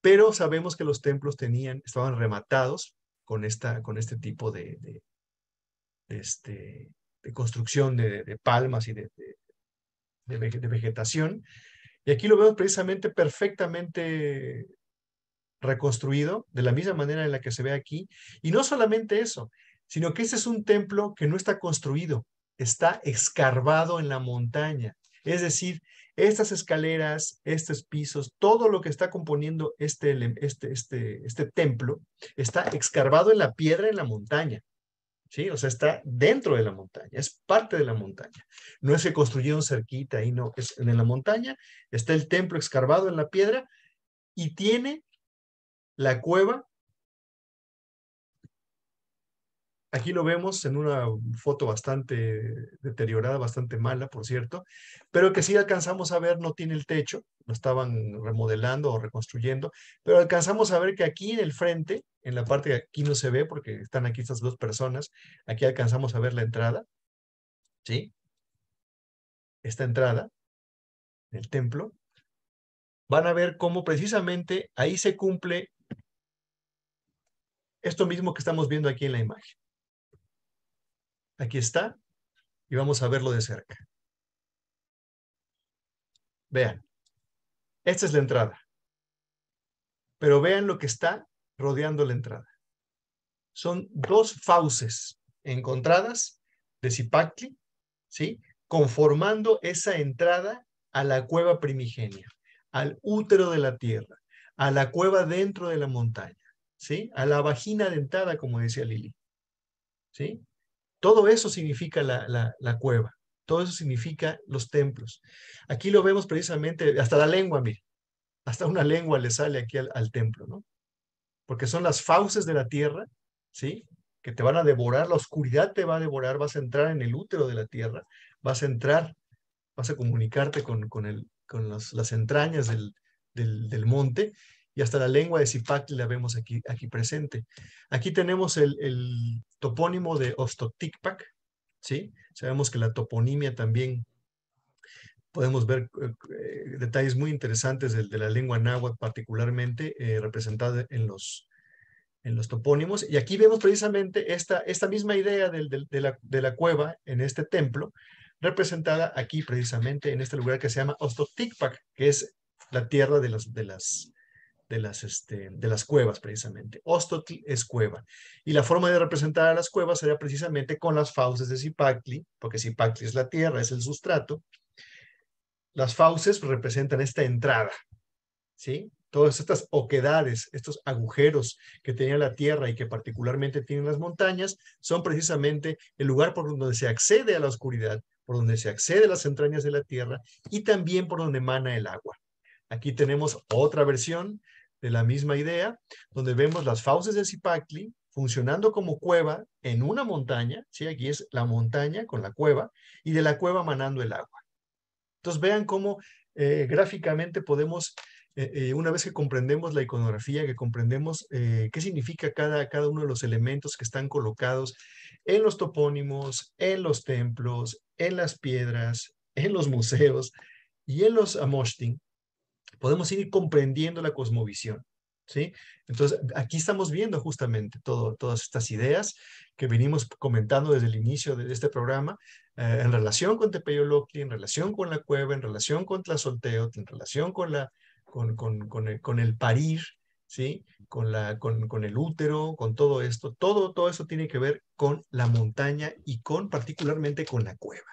pero sabemos que los templos tenían, estaban rematados con, esta, con este tipo de, este, de, construcción de, palmas y de, de vegetación. Y aquí lo vemos precisamente perfectamente reconstruido, de la misma manera en la que se ve aquí. Y no solamente eso, sino que este es un templo que no está construido, está escarbado en la montaña. Es decir, estas escaleras, estos pisos, todo lo que está componiendo este, este, este, este templo está escarbado en la piedra en la montaña. O sea, está dentro de la montaña, es parte de la montaña. No es que construyeron cerquita ahí, no, es en la montaña, está el templo excavado en la piedra y tiene la cueva Aquí lo vemos en una foto bastante deteriorada, bastante mala, por cierto, pero que sí alcanzamos a ver, no tiene el techo, lo estaban remodelando o reconstruyendo, pero alcanzamos a ver que aquí en el frente, en la parte que aquí no se ve porque están aquí estas dos personas, aquí alcanzamos a ver la entrada, ¿sí? Esta entrada el templo. Van a ver cómo precisamente ahí se cumple esto mismo que estamos viendo aquí en la imagen. Aquí está. Y vamos a verlo de cerca. Vean. Esta es la entrada. Pero vean lo que está rodeando la entrada. Son dos fauces encontradas de Zipactli, ¿sí? Conformando esa entrada a la cueva primigenia, al útero de la tierra, a la cueva dentro de la montaña, ¿sí? A la vagina dentada, como decía Lili, ¿sí? Todo eso significa la, cueva, todo eso significa los templos. Aquí lo vemos precisamente, hasta la lengua, mire, hasta una lengua le sale aquí al, templo, ¿no? Porque son las fauces de la tierra, ¿sí? Que te van a devorar, la oscuridad te va a devorar, vas a entrar en el útero de la tierra, vas a entrar, vas a comunicarte con, con, el, con las, entrañas del, del, del monte y hasta la lengua de Zipactli la vemos aquí, aquí presente. Aquí tenemos el, topónimo de Ostotikpak, ¿sí? Sabemos que la toponimia también podemos ver eh, detalles muy interesantes de, la lengua náhuatl, particularmente eh, representada en los, en los topónimos. Y aquí vemos precisamente esta, esta misma idea de, la, cueva en este templo, representada aquí precisamente en este lugar que se llama Ostotikpak, que es la tierra de las de las, este, de las cuevas, precisamente. Ostotl es cueva. Y la forma de representar a las cuevas sería precisamente con las fauces de Zipactli, porque Zipactli es la tierra, es el sustrato. Las fauces representan esta entrada, ¿sí? Todas estas oquedades, estos agujeros que tenía la tierra y que particularmente tienen las montañas, son precisamente el lugar por donde se accede a la oscuridad, por donde se accede a las entrañas de la tierra y también por donde emana el agua. Aquí tenemos otra versión de la misma idea, donde vemos las fauces de Zipactli funcionando como cueva en una montaña, ¿sí? aquí es la montaña con la cueva, y de la cueva manando el agua. Entonces vean cómo eh, gráficamente podemos, eh, eh, una vez que comprendemos la iconografía, que comprendemos qué significa cada, cada uno de los elementos que están colocados en los topónimos, en los templos, en las piedras, en los museos y en los amosting, podemos ir comprendiendo la cosmovisión. ¿Sí? Entonces, aquí estamos viendo justamente todas estas ideas que venimos comentando desde el inicio de este programa eh, en relación con Tepeyolocli, en relación con la cueva, en relación con Tlazolteotl, en relación con, la, con, el, con parir, ¿sí? con, la, con, el útero, con todo esto. Todo, todo eso tiene que ver con la montaña y con particularmente con la cueva.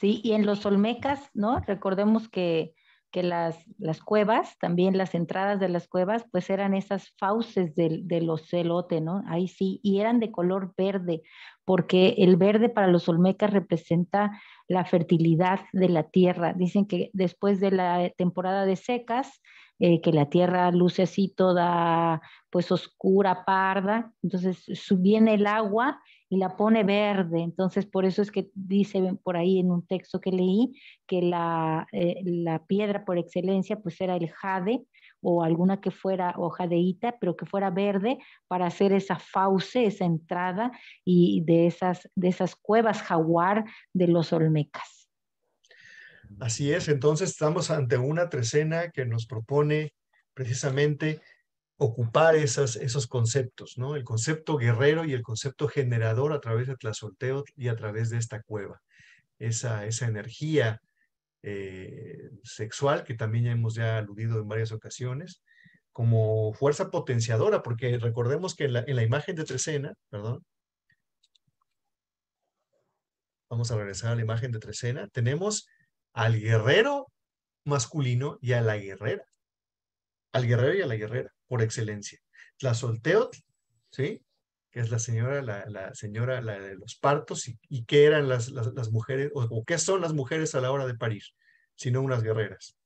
Sí, y en los olmecas, ¿no? Recordemos que que las, las, cuevas, también las entradas de las cuevas, pues eran esas fauces del, del ocelote, ¿no? Ahí sí, y eran de color verde, porque el verde para los olmecas representa la fertilidad de la tierra. Dicen que después de la temporada de secas, eh, que la tierra luce así toda pues oscura, parda, entonces viene el agua y la pone verde. Entonces, por eso es que dice por ahí en un texto que leí que eh, la, piedra por excelencia pues era el jade o alguna que fuera o jadeíta, pero que fuera verde para hacer esa fauce, esa entrada y de esas, de esas cuevas jaguar de los olmecas. Así es, entonces estamos ante una trecena que nos propone precisamente ocupar esas, esos conceptos, ¿no? El concepto guerrero y el concepto generador a través de Tlazolteo y a través de esta cueva. Esa, esa energía eh, sexual que también ya hemos ya aludido en varias ocasiones, como fuerza potenciadora, porque recordemos que en la, imagen de tresena perdón, vamos a regresar a la imagen de tresena tenemos al guerrero masculino y a la guerrera. Al guerrero y a la guerrera por excelencia. La solteot ¿sí? que es la señora, la, señora, la de los partos, y, qué eran las, las, mujeres, o, qué son las mujeres a la hora de parir, sino unas guerreras.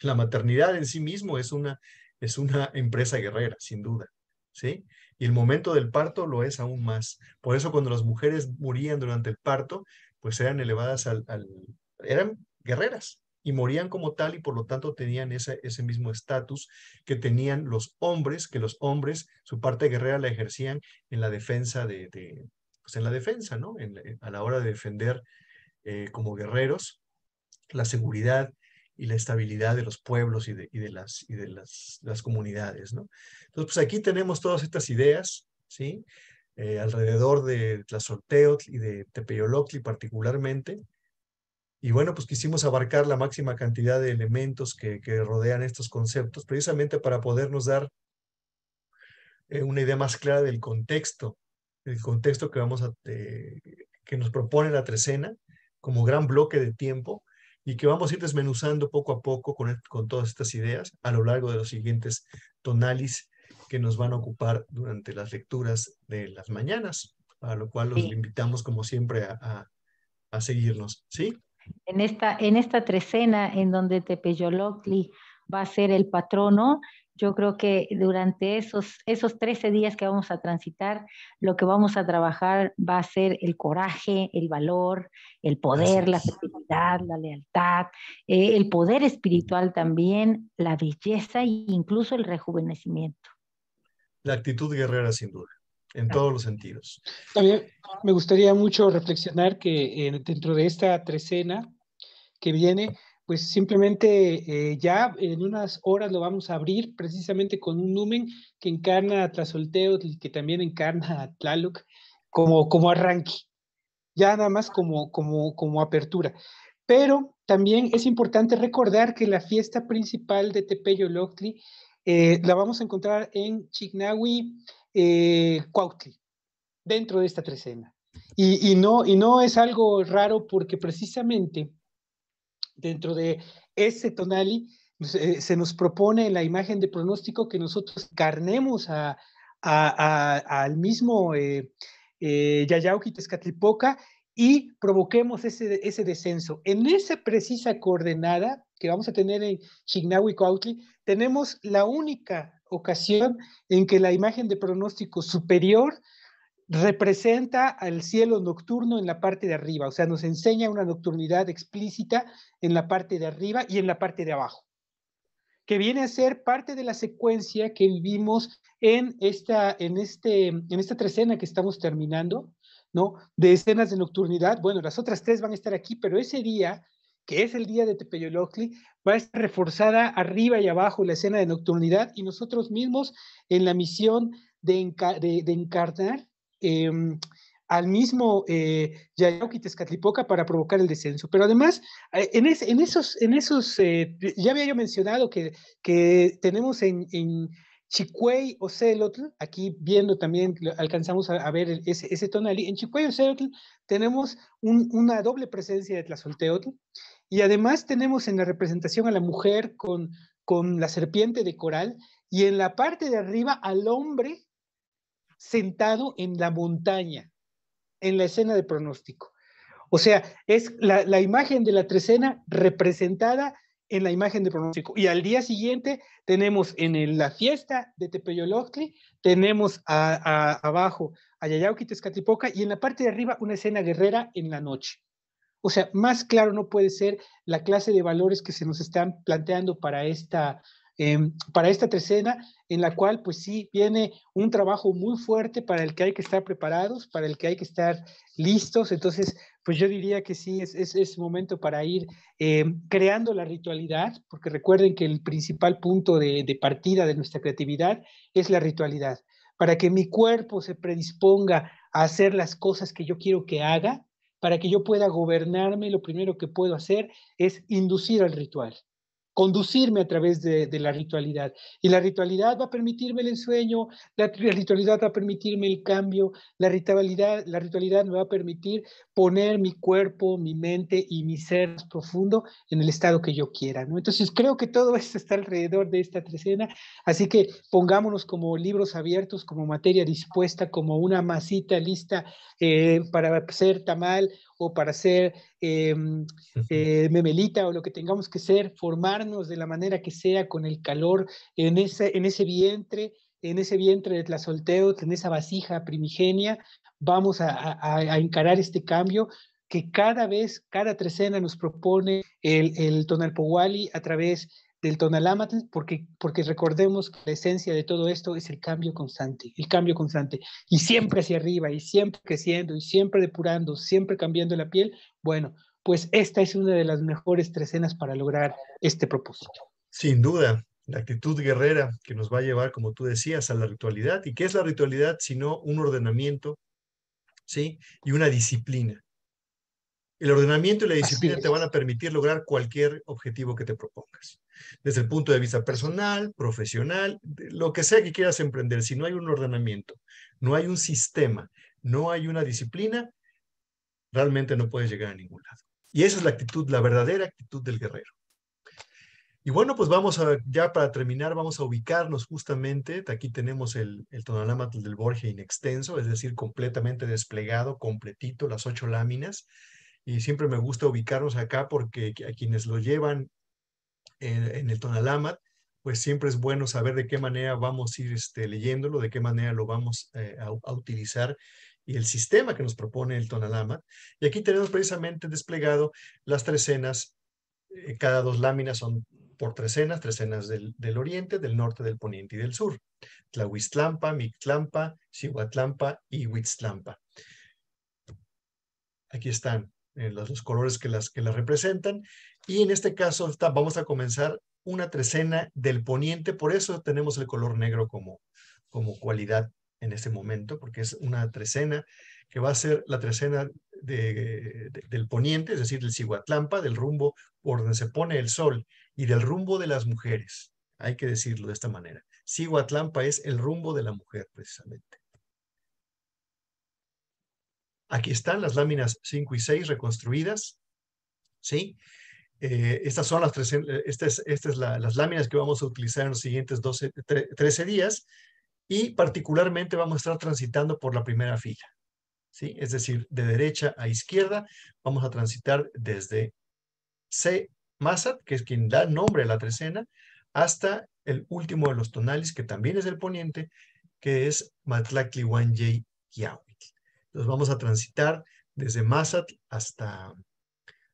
La maternidad en sí mismo es una, es una empresa guerrera, sin duda, ¿sí? Y el momento del parto lo es aún más. Por eso cuando las mujeres morían durante el parto, pues eran elevadas al eran guerreras, y morían como tal y por lo tanto tenían ese, mismo estatus que tenían los hombres, que los hombres su parte guerrera la ejercían en la defensa de, pues, en la defensa, ¿no? a la hora de defender eh, como guerreros la seguridad y la estabilidad de los pueblos y de, las, y de las, comunidades, ¿no? Entonces, pues aquí tenemos todas estas ideas, ¿sí? Eh, alrededor de sorteos y de Tepeyolocli particularmente, y bueno, pues quisimos abarcar la máxima cantidad de elementos que, rodean estos conceptos, precisamente para podernos dar eh, una idea más clara del contexto, el contexto que, vamos a, eh, que nos propone la trecena como gran bloque de tiempo y que vamos a ir desmenuzando poco a poco con, con todas estas ideas a lo largo de los siguientes tonalis que nos van a ocupar durante las lecturas de las mañanas, a lo cual los invitamos como siempre a, a seguirnos. ¿Sí? En esta, en esta trecena en donde Tepeyolocli va a ser el patrono, yo creo que durante esos, esos 13 días que vamos a transitar, lo que vamos a trabajar va a ser el coraje, el valor, el poder, la felicidad, la lealtad, eh, el poder espiritual también, la belleza e incluso el rejuvenecimiento. La actitud guerrera, sin duda en todos los sentidos. También me gustaría mucho reflexionar que eh, dentro de esta trecena que viene, pues simplemente eh, ya en unas horas lo vamos a abrir precisamente con un numen que encarna a y que también encarna a Tlaloc, como, como arranque, ya nada más como, como, como apertura. Pero también es importante recordar que la fiesta principal de tepeyo eh, la vamos a encontrar en Chignawi eh, Cuautli dentro de esta trecena. Y, no, y no es algo raro porque precisamente dentro de ese tonali pues, eh, se, nos propone la imagen de pronóstico que nosotros carnemos al mismo eh, eh, Tezcatlipoca y provoquemos ese, descenso. En esa precisa coordenada que vamos a tener en Chignahui Cuautli, tenemos la única ocasión en que la imagen de pronóstico superior representa al cielo nocturno en la parte de arriba, o sea, nos enseña una nocturnidad explícita en la parte de arriba y en la parte de abajo, que viene a ser parte de la secuencia que vivimos en esta, en este, en esta trecena que estamos terminando, ¿no? De escenas de nocturnidad. Bueno, las otras tres van a estar aquí, pero ese día que es el día de Tepeyolocli, va a estar reforzada arriba y abajo la escena de nocturnidad y nosotros mismos en la misión de, de, encarnar em, al mismo eh, Tezcatlipoca para provocar el descenso. Pero además, eh, en, esos, en esos eh, ya había yo mencionado que, tenemos en, en Ocelotl, aquí viendo también, alcanzamos a, ver ese, tono, tonalí, en Chicuey Ocelotl tenemos una doble presencia de Tlazolteotl y además tenemos en la representación a la mujer con, la serpiente de coral y en la parte de arriba al hombre sentado en la montaña, en la escena de pronóstico. O sea, es la, imagen de la trecena representada en la imagen de pronóstico. Y al día siguiente tenemos en la fiesta de Tepeyolocli tenemos a, abajo a Yayauqui Tezcatlipoca y en la parte de arriba una escena guerrera en la noche. O sea, más claro no puede ser la clase de valores que se nos están planteando para esta, em, para esta trecena, en la cual pues sí viene un trabajo muy fuerte para el que hay que estar preparados, para el que hay que estar listos. Entonces, pues yo diría que sí, es, es, momento para ir em, creando la ritualidad, porque recuerden que el principal punto de partida de nuestra creatividad es la ritualidad para que mi cuerpo se predisponga a hacer las cosas que yo quiero que haga, para que yo pueda gobernarme, lo primero que puedo hacer es inducir al ritual conducirme a través de, la ritualidad. Y la ritualidad va a permitirme el ensueño, la ritualidad va a permitirme el cambio, la ritualidad, la ritualidad me va a permitir poner mi cuerpo, mi mente y mi ser profundo en el estado que yo quiera. Entonces creo que todo esto está alrededor de esta trecena, así que pongámonos como libros abiertos, como materia dispuesta, como una masita lista eh, para ser tamal o para ser em, eh, memelita o lo que tengamos que ser, formarnos de la manera que sea con el calor en ese, en ese vientre, en ese vientre de solteo en esa vasija primigenia, vamos a, encarar este cambio que cada vez, cada trecena nos propone el, el Tonalpohuali a través del tonalámate, porque, porque recordemos que la esencia de todo esto es el cambio constante, el cambio constante, y siempre hacia arriba, y siempre creciendo, y siempre depurando, siempre cambiando la piel. Bueno, pues esta es una de las mejores trecenas para lograr este propósito. Sin duda, la actitud guerrera que nos va a llevar, como tú decías, a la ritualidad. ¿Y qué es la ritualidad sino un ordenamiento, sí? Y una disciplina. El ordenamiento y la disciplina te van a permitir lograr cualquier objetivo que te propongas, desde el punto de vista personal, profesional, lo que sea que quieras emprender. Si no hay un ordenamiento, no hay un sistema, no hay una disciplina, realmente no puedes llegar a ningún lado. Y esa es la actitud, la verdadera actitud del guerrero. Y bueno, pues vamos a, ya para terminar, vamos a ubicarnos justamente, aquí tenemos el, el tonalámatl del en inextenso, es decir, completamente desplegado, completito, las ocho láminas y siempre me gusta ubicarnos acá porque a quienes lo llevan en, el Tonalamat, pues siempre es bueno saber de qué manera vamos a ir este, leyéndolo, de qué manera lo vamos eh, a, utilizar y el sistema que nos propone el Tonalamat. Y aquí tenemos precisamente desplegado las trecenas, eh, cada dos láminas son por trecenas, tres del, del, oriente, del norte, del poniente y del sur. Tlahuistlampa, Mictlampa, sihuatlampa y Huitzlampa. Aquí están eh, los, colores que las, que las representan. Y en este caso vamos a comenzar una trecena del poniente, por eso tenemos el color negro como, como cualidad en este momento, porque es una trecena que va a ser la trecena del poniente, es decir, del Ciguatlampa, del rumbo por donde se pone el sol y del rumbo de las mujeres. Hay que decirlo de esta manera. Ciguatlampa es el rumbo de la mujer, precisamente. Aquí están las láminas 5 y 6 reconstruidas. ¿sí? Eh, estas son las, eh, las láminas que vamos a utilizar en los siguientes 12, 13 días y particularmente vamos a estar transitando por la primera fila. ¿sí? Es decir, de derecha a izquierda vamos a transitar desde C. Massad, que es quien da nombre a la trecena, hasta el último de los tonales, que también es el poniente, que es 1J Yao. Los vamos a transitar desde Másat hasta,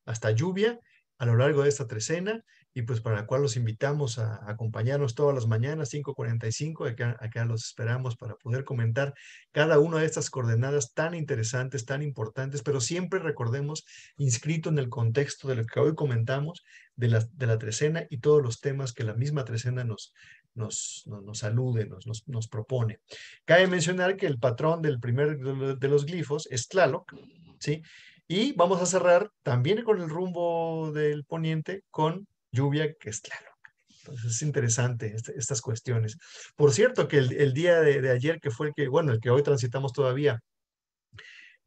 hasta Lluvia a lo largo de esta trecena y pues para la cual los invitamos a, acompañarnos todas las mañanas, 5.45, acá, acá los esperamos para poder comentar cada una de estas coordenadas tan interesantes, tan importantes, pero siempre recordemos, inscrito en el contexto de lo que hoy comentamos, de la, de la trecena y todos los temas que la misma trecena nos, nos, nos, nos alude, nos, propone. Cabe mencionar que el patrón del primer de los glifos es Tlaloc, ¿sí? Y vamos a cerrar también con el rumbo del poniente con lluvia, que es Tlaloc. Entonces es interesante este, estas cuestiones. Por cierto, que el, día de, ayer, que fue el que, bueno, el que hoy transitamos todavía,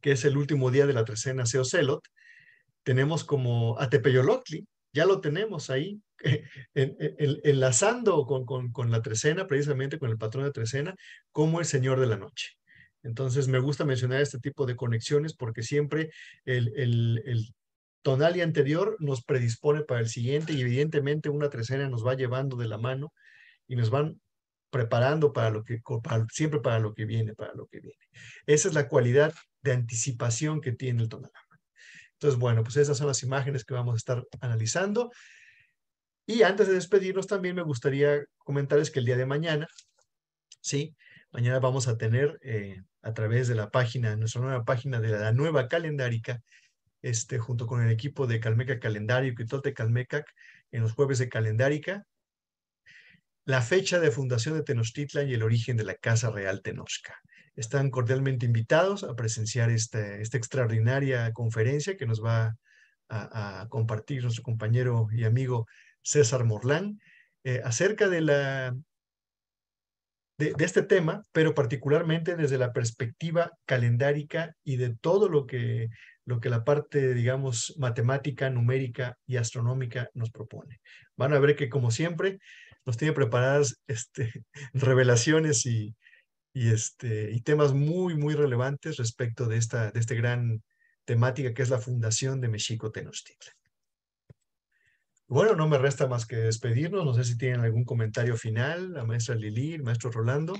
que es el último día de la trecena Celot, tenemos como Atepeyolotli, ya lo tenemos ahí, enlazando con, la trecena, precisamente con el patrón de trecena, como el Señor de la Noche. Entonces me gusta mencionar este tipo de conexiones porque siempre el, el, tonal y anterior nos predispone para el siguiente y evidentemente una trecena nos va llevando de la mano y nos van preparando para lo que, siempre para lo que viene, para lo que viene. Esa es la cualidad de anticipación que tiene el tonal. Entonces, bueno, pues esas son las imágenes que vamos a estar analizando. Y antes de despedirnos, también me gustaría comentarles que el día de mañana, ¿sí? Mañana vamos a tener eh, a través de la página, nuestra nueva página de la nueva calendárica, este, junto con el equipo de Calmeca Calendario y de Calmeca, en los jueves de calendárica, la fecha de fundación de Tenochtitlan y el origen de la Casa Real Tenosca están cordialmente invitados a presenciar este, esta extraordinaria conferencia que nos va a, compartir nuestro compañero y amigo César Morlán eh, acerca de, la, este tema, pero particularmente desde la perspectiva calendárica y de todo lo que, lo que la parte, digamos, matemática, numérica y astronómica nos propone. Van a ver que, como siempre, nos tiene preparadas este, revelaciones y, y, este, y temas muy, muy relevantes respecto de esta, de este gran temática que es la fundación de México Tenochtitlan. Bueno, no me resta más que despedirnos. No sé si tienen algún comentario final, la maestra Lili, el maestro Rolando.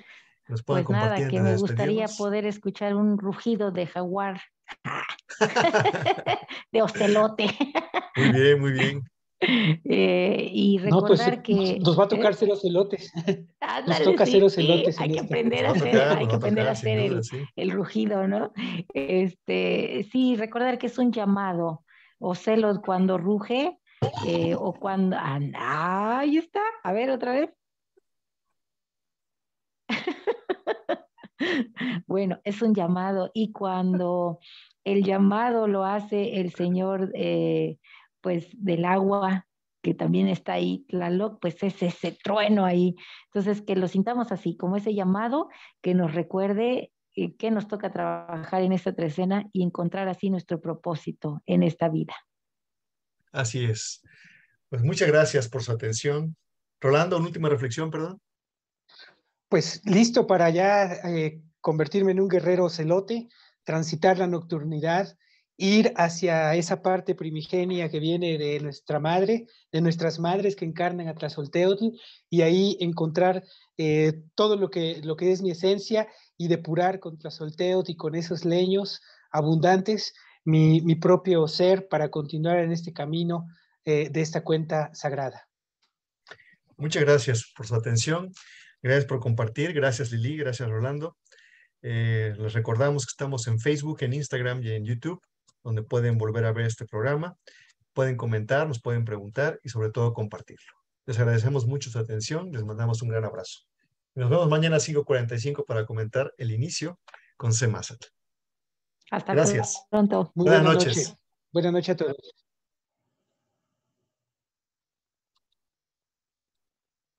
Nos pueden pues compartir nada, que me gustaría poder escuchar un rugido de jaguar, de ocelote. Muy bien, muy bien. Eh, y pues, recordar que. Nos, va a tocar cero eh, celotes. nos toca celotes. hay, que este aprender a hacer, el, rugido, ¿no? Este, sí, recordar que es un llamado. O celos cuando ruge, eh, o cuando. Ah, ah, ahí está. A ver, otra vez. bueno, es un llamado. Y cuando el llamado lo hace el Señor. Eh, pues del agua que también está ahí Tlaloc, pues es ese trueno ahí. Entonces, que lo sintamos así, como ese llamado que nos recuerde eh, que nos toca trabajar en esta trecena y encontrar así nuestro propósito en esta vida. Así es. Pues muchas gracias por su atención. Rolando, una última reflexión, perdón. Pues listo para ya eh, convertirme en un guerrero celote, transitar la nocturnidad ir hacia esa parte primigenia que viene de nuestra madre, de nuestras madres que encarnan a Tlazolteotl, y ahí encontrar eh, todo lo que, lo que es mi esencia y depurar con Tlazolteotl y con esos leños abundantes mi, propio ser para continuar en este camino eh, de esta cuenta sagrada. Muchas gracias por su atención, gracias por compartir, gracias Lili, gracias Rolando. Eh, les recordamos que estamos en Facebook, en Instagram y en YouTube donde pueden volver a ver este programa, pueden comentar, nos pueden preguntar y sobre todo compartirlo. Les agradecemos mucho su atención, les mandamos un gran abrazo. Nos vemos mañana a 5.45 para comentar el inicio con semasat Hasta Gracias. pronto. buenas, noches. Buenas noches a todos.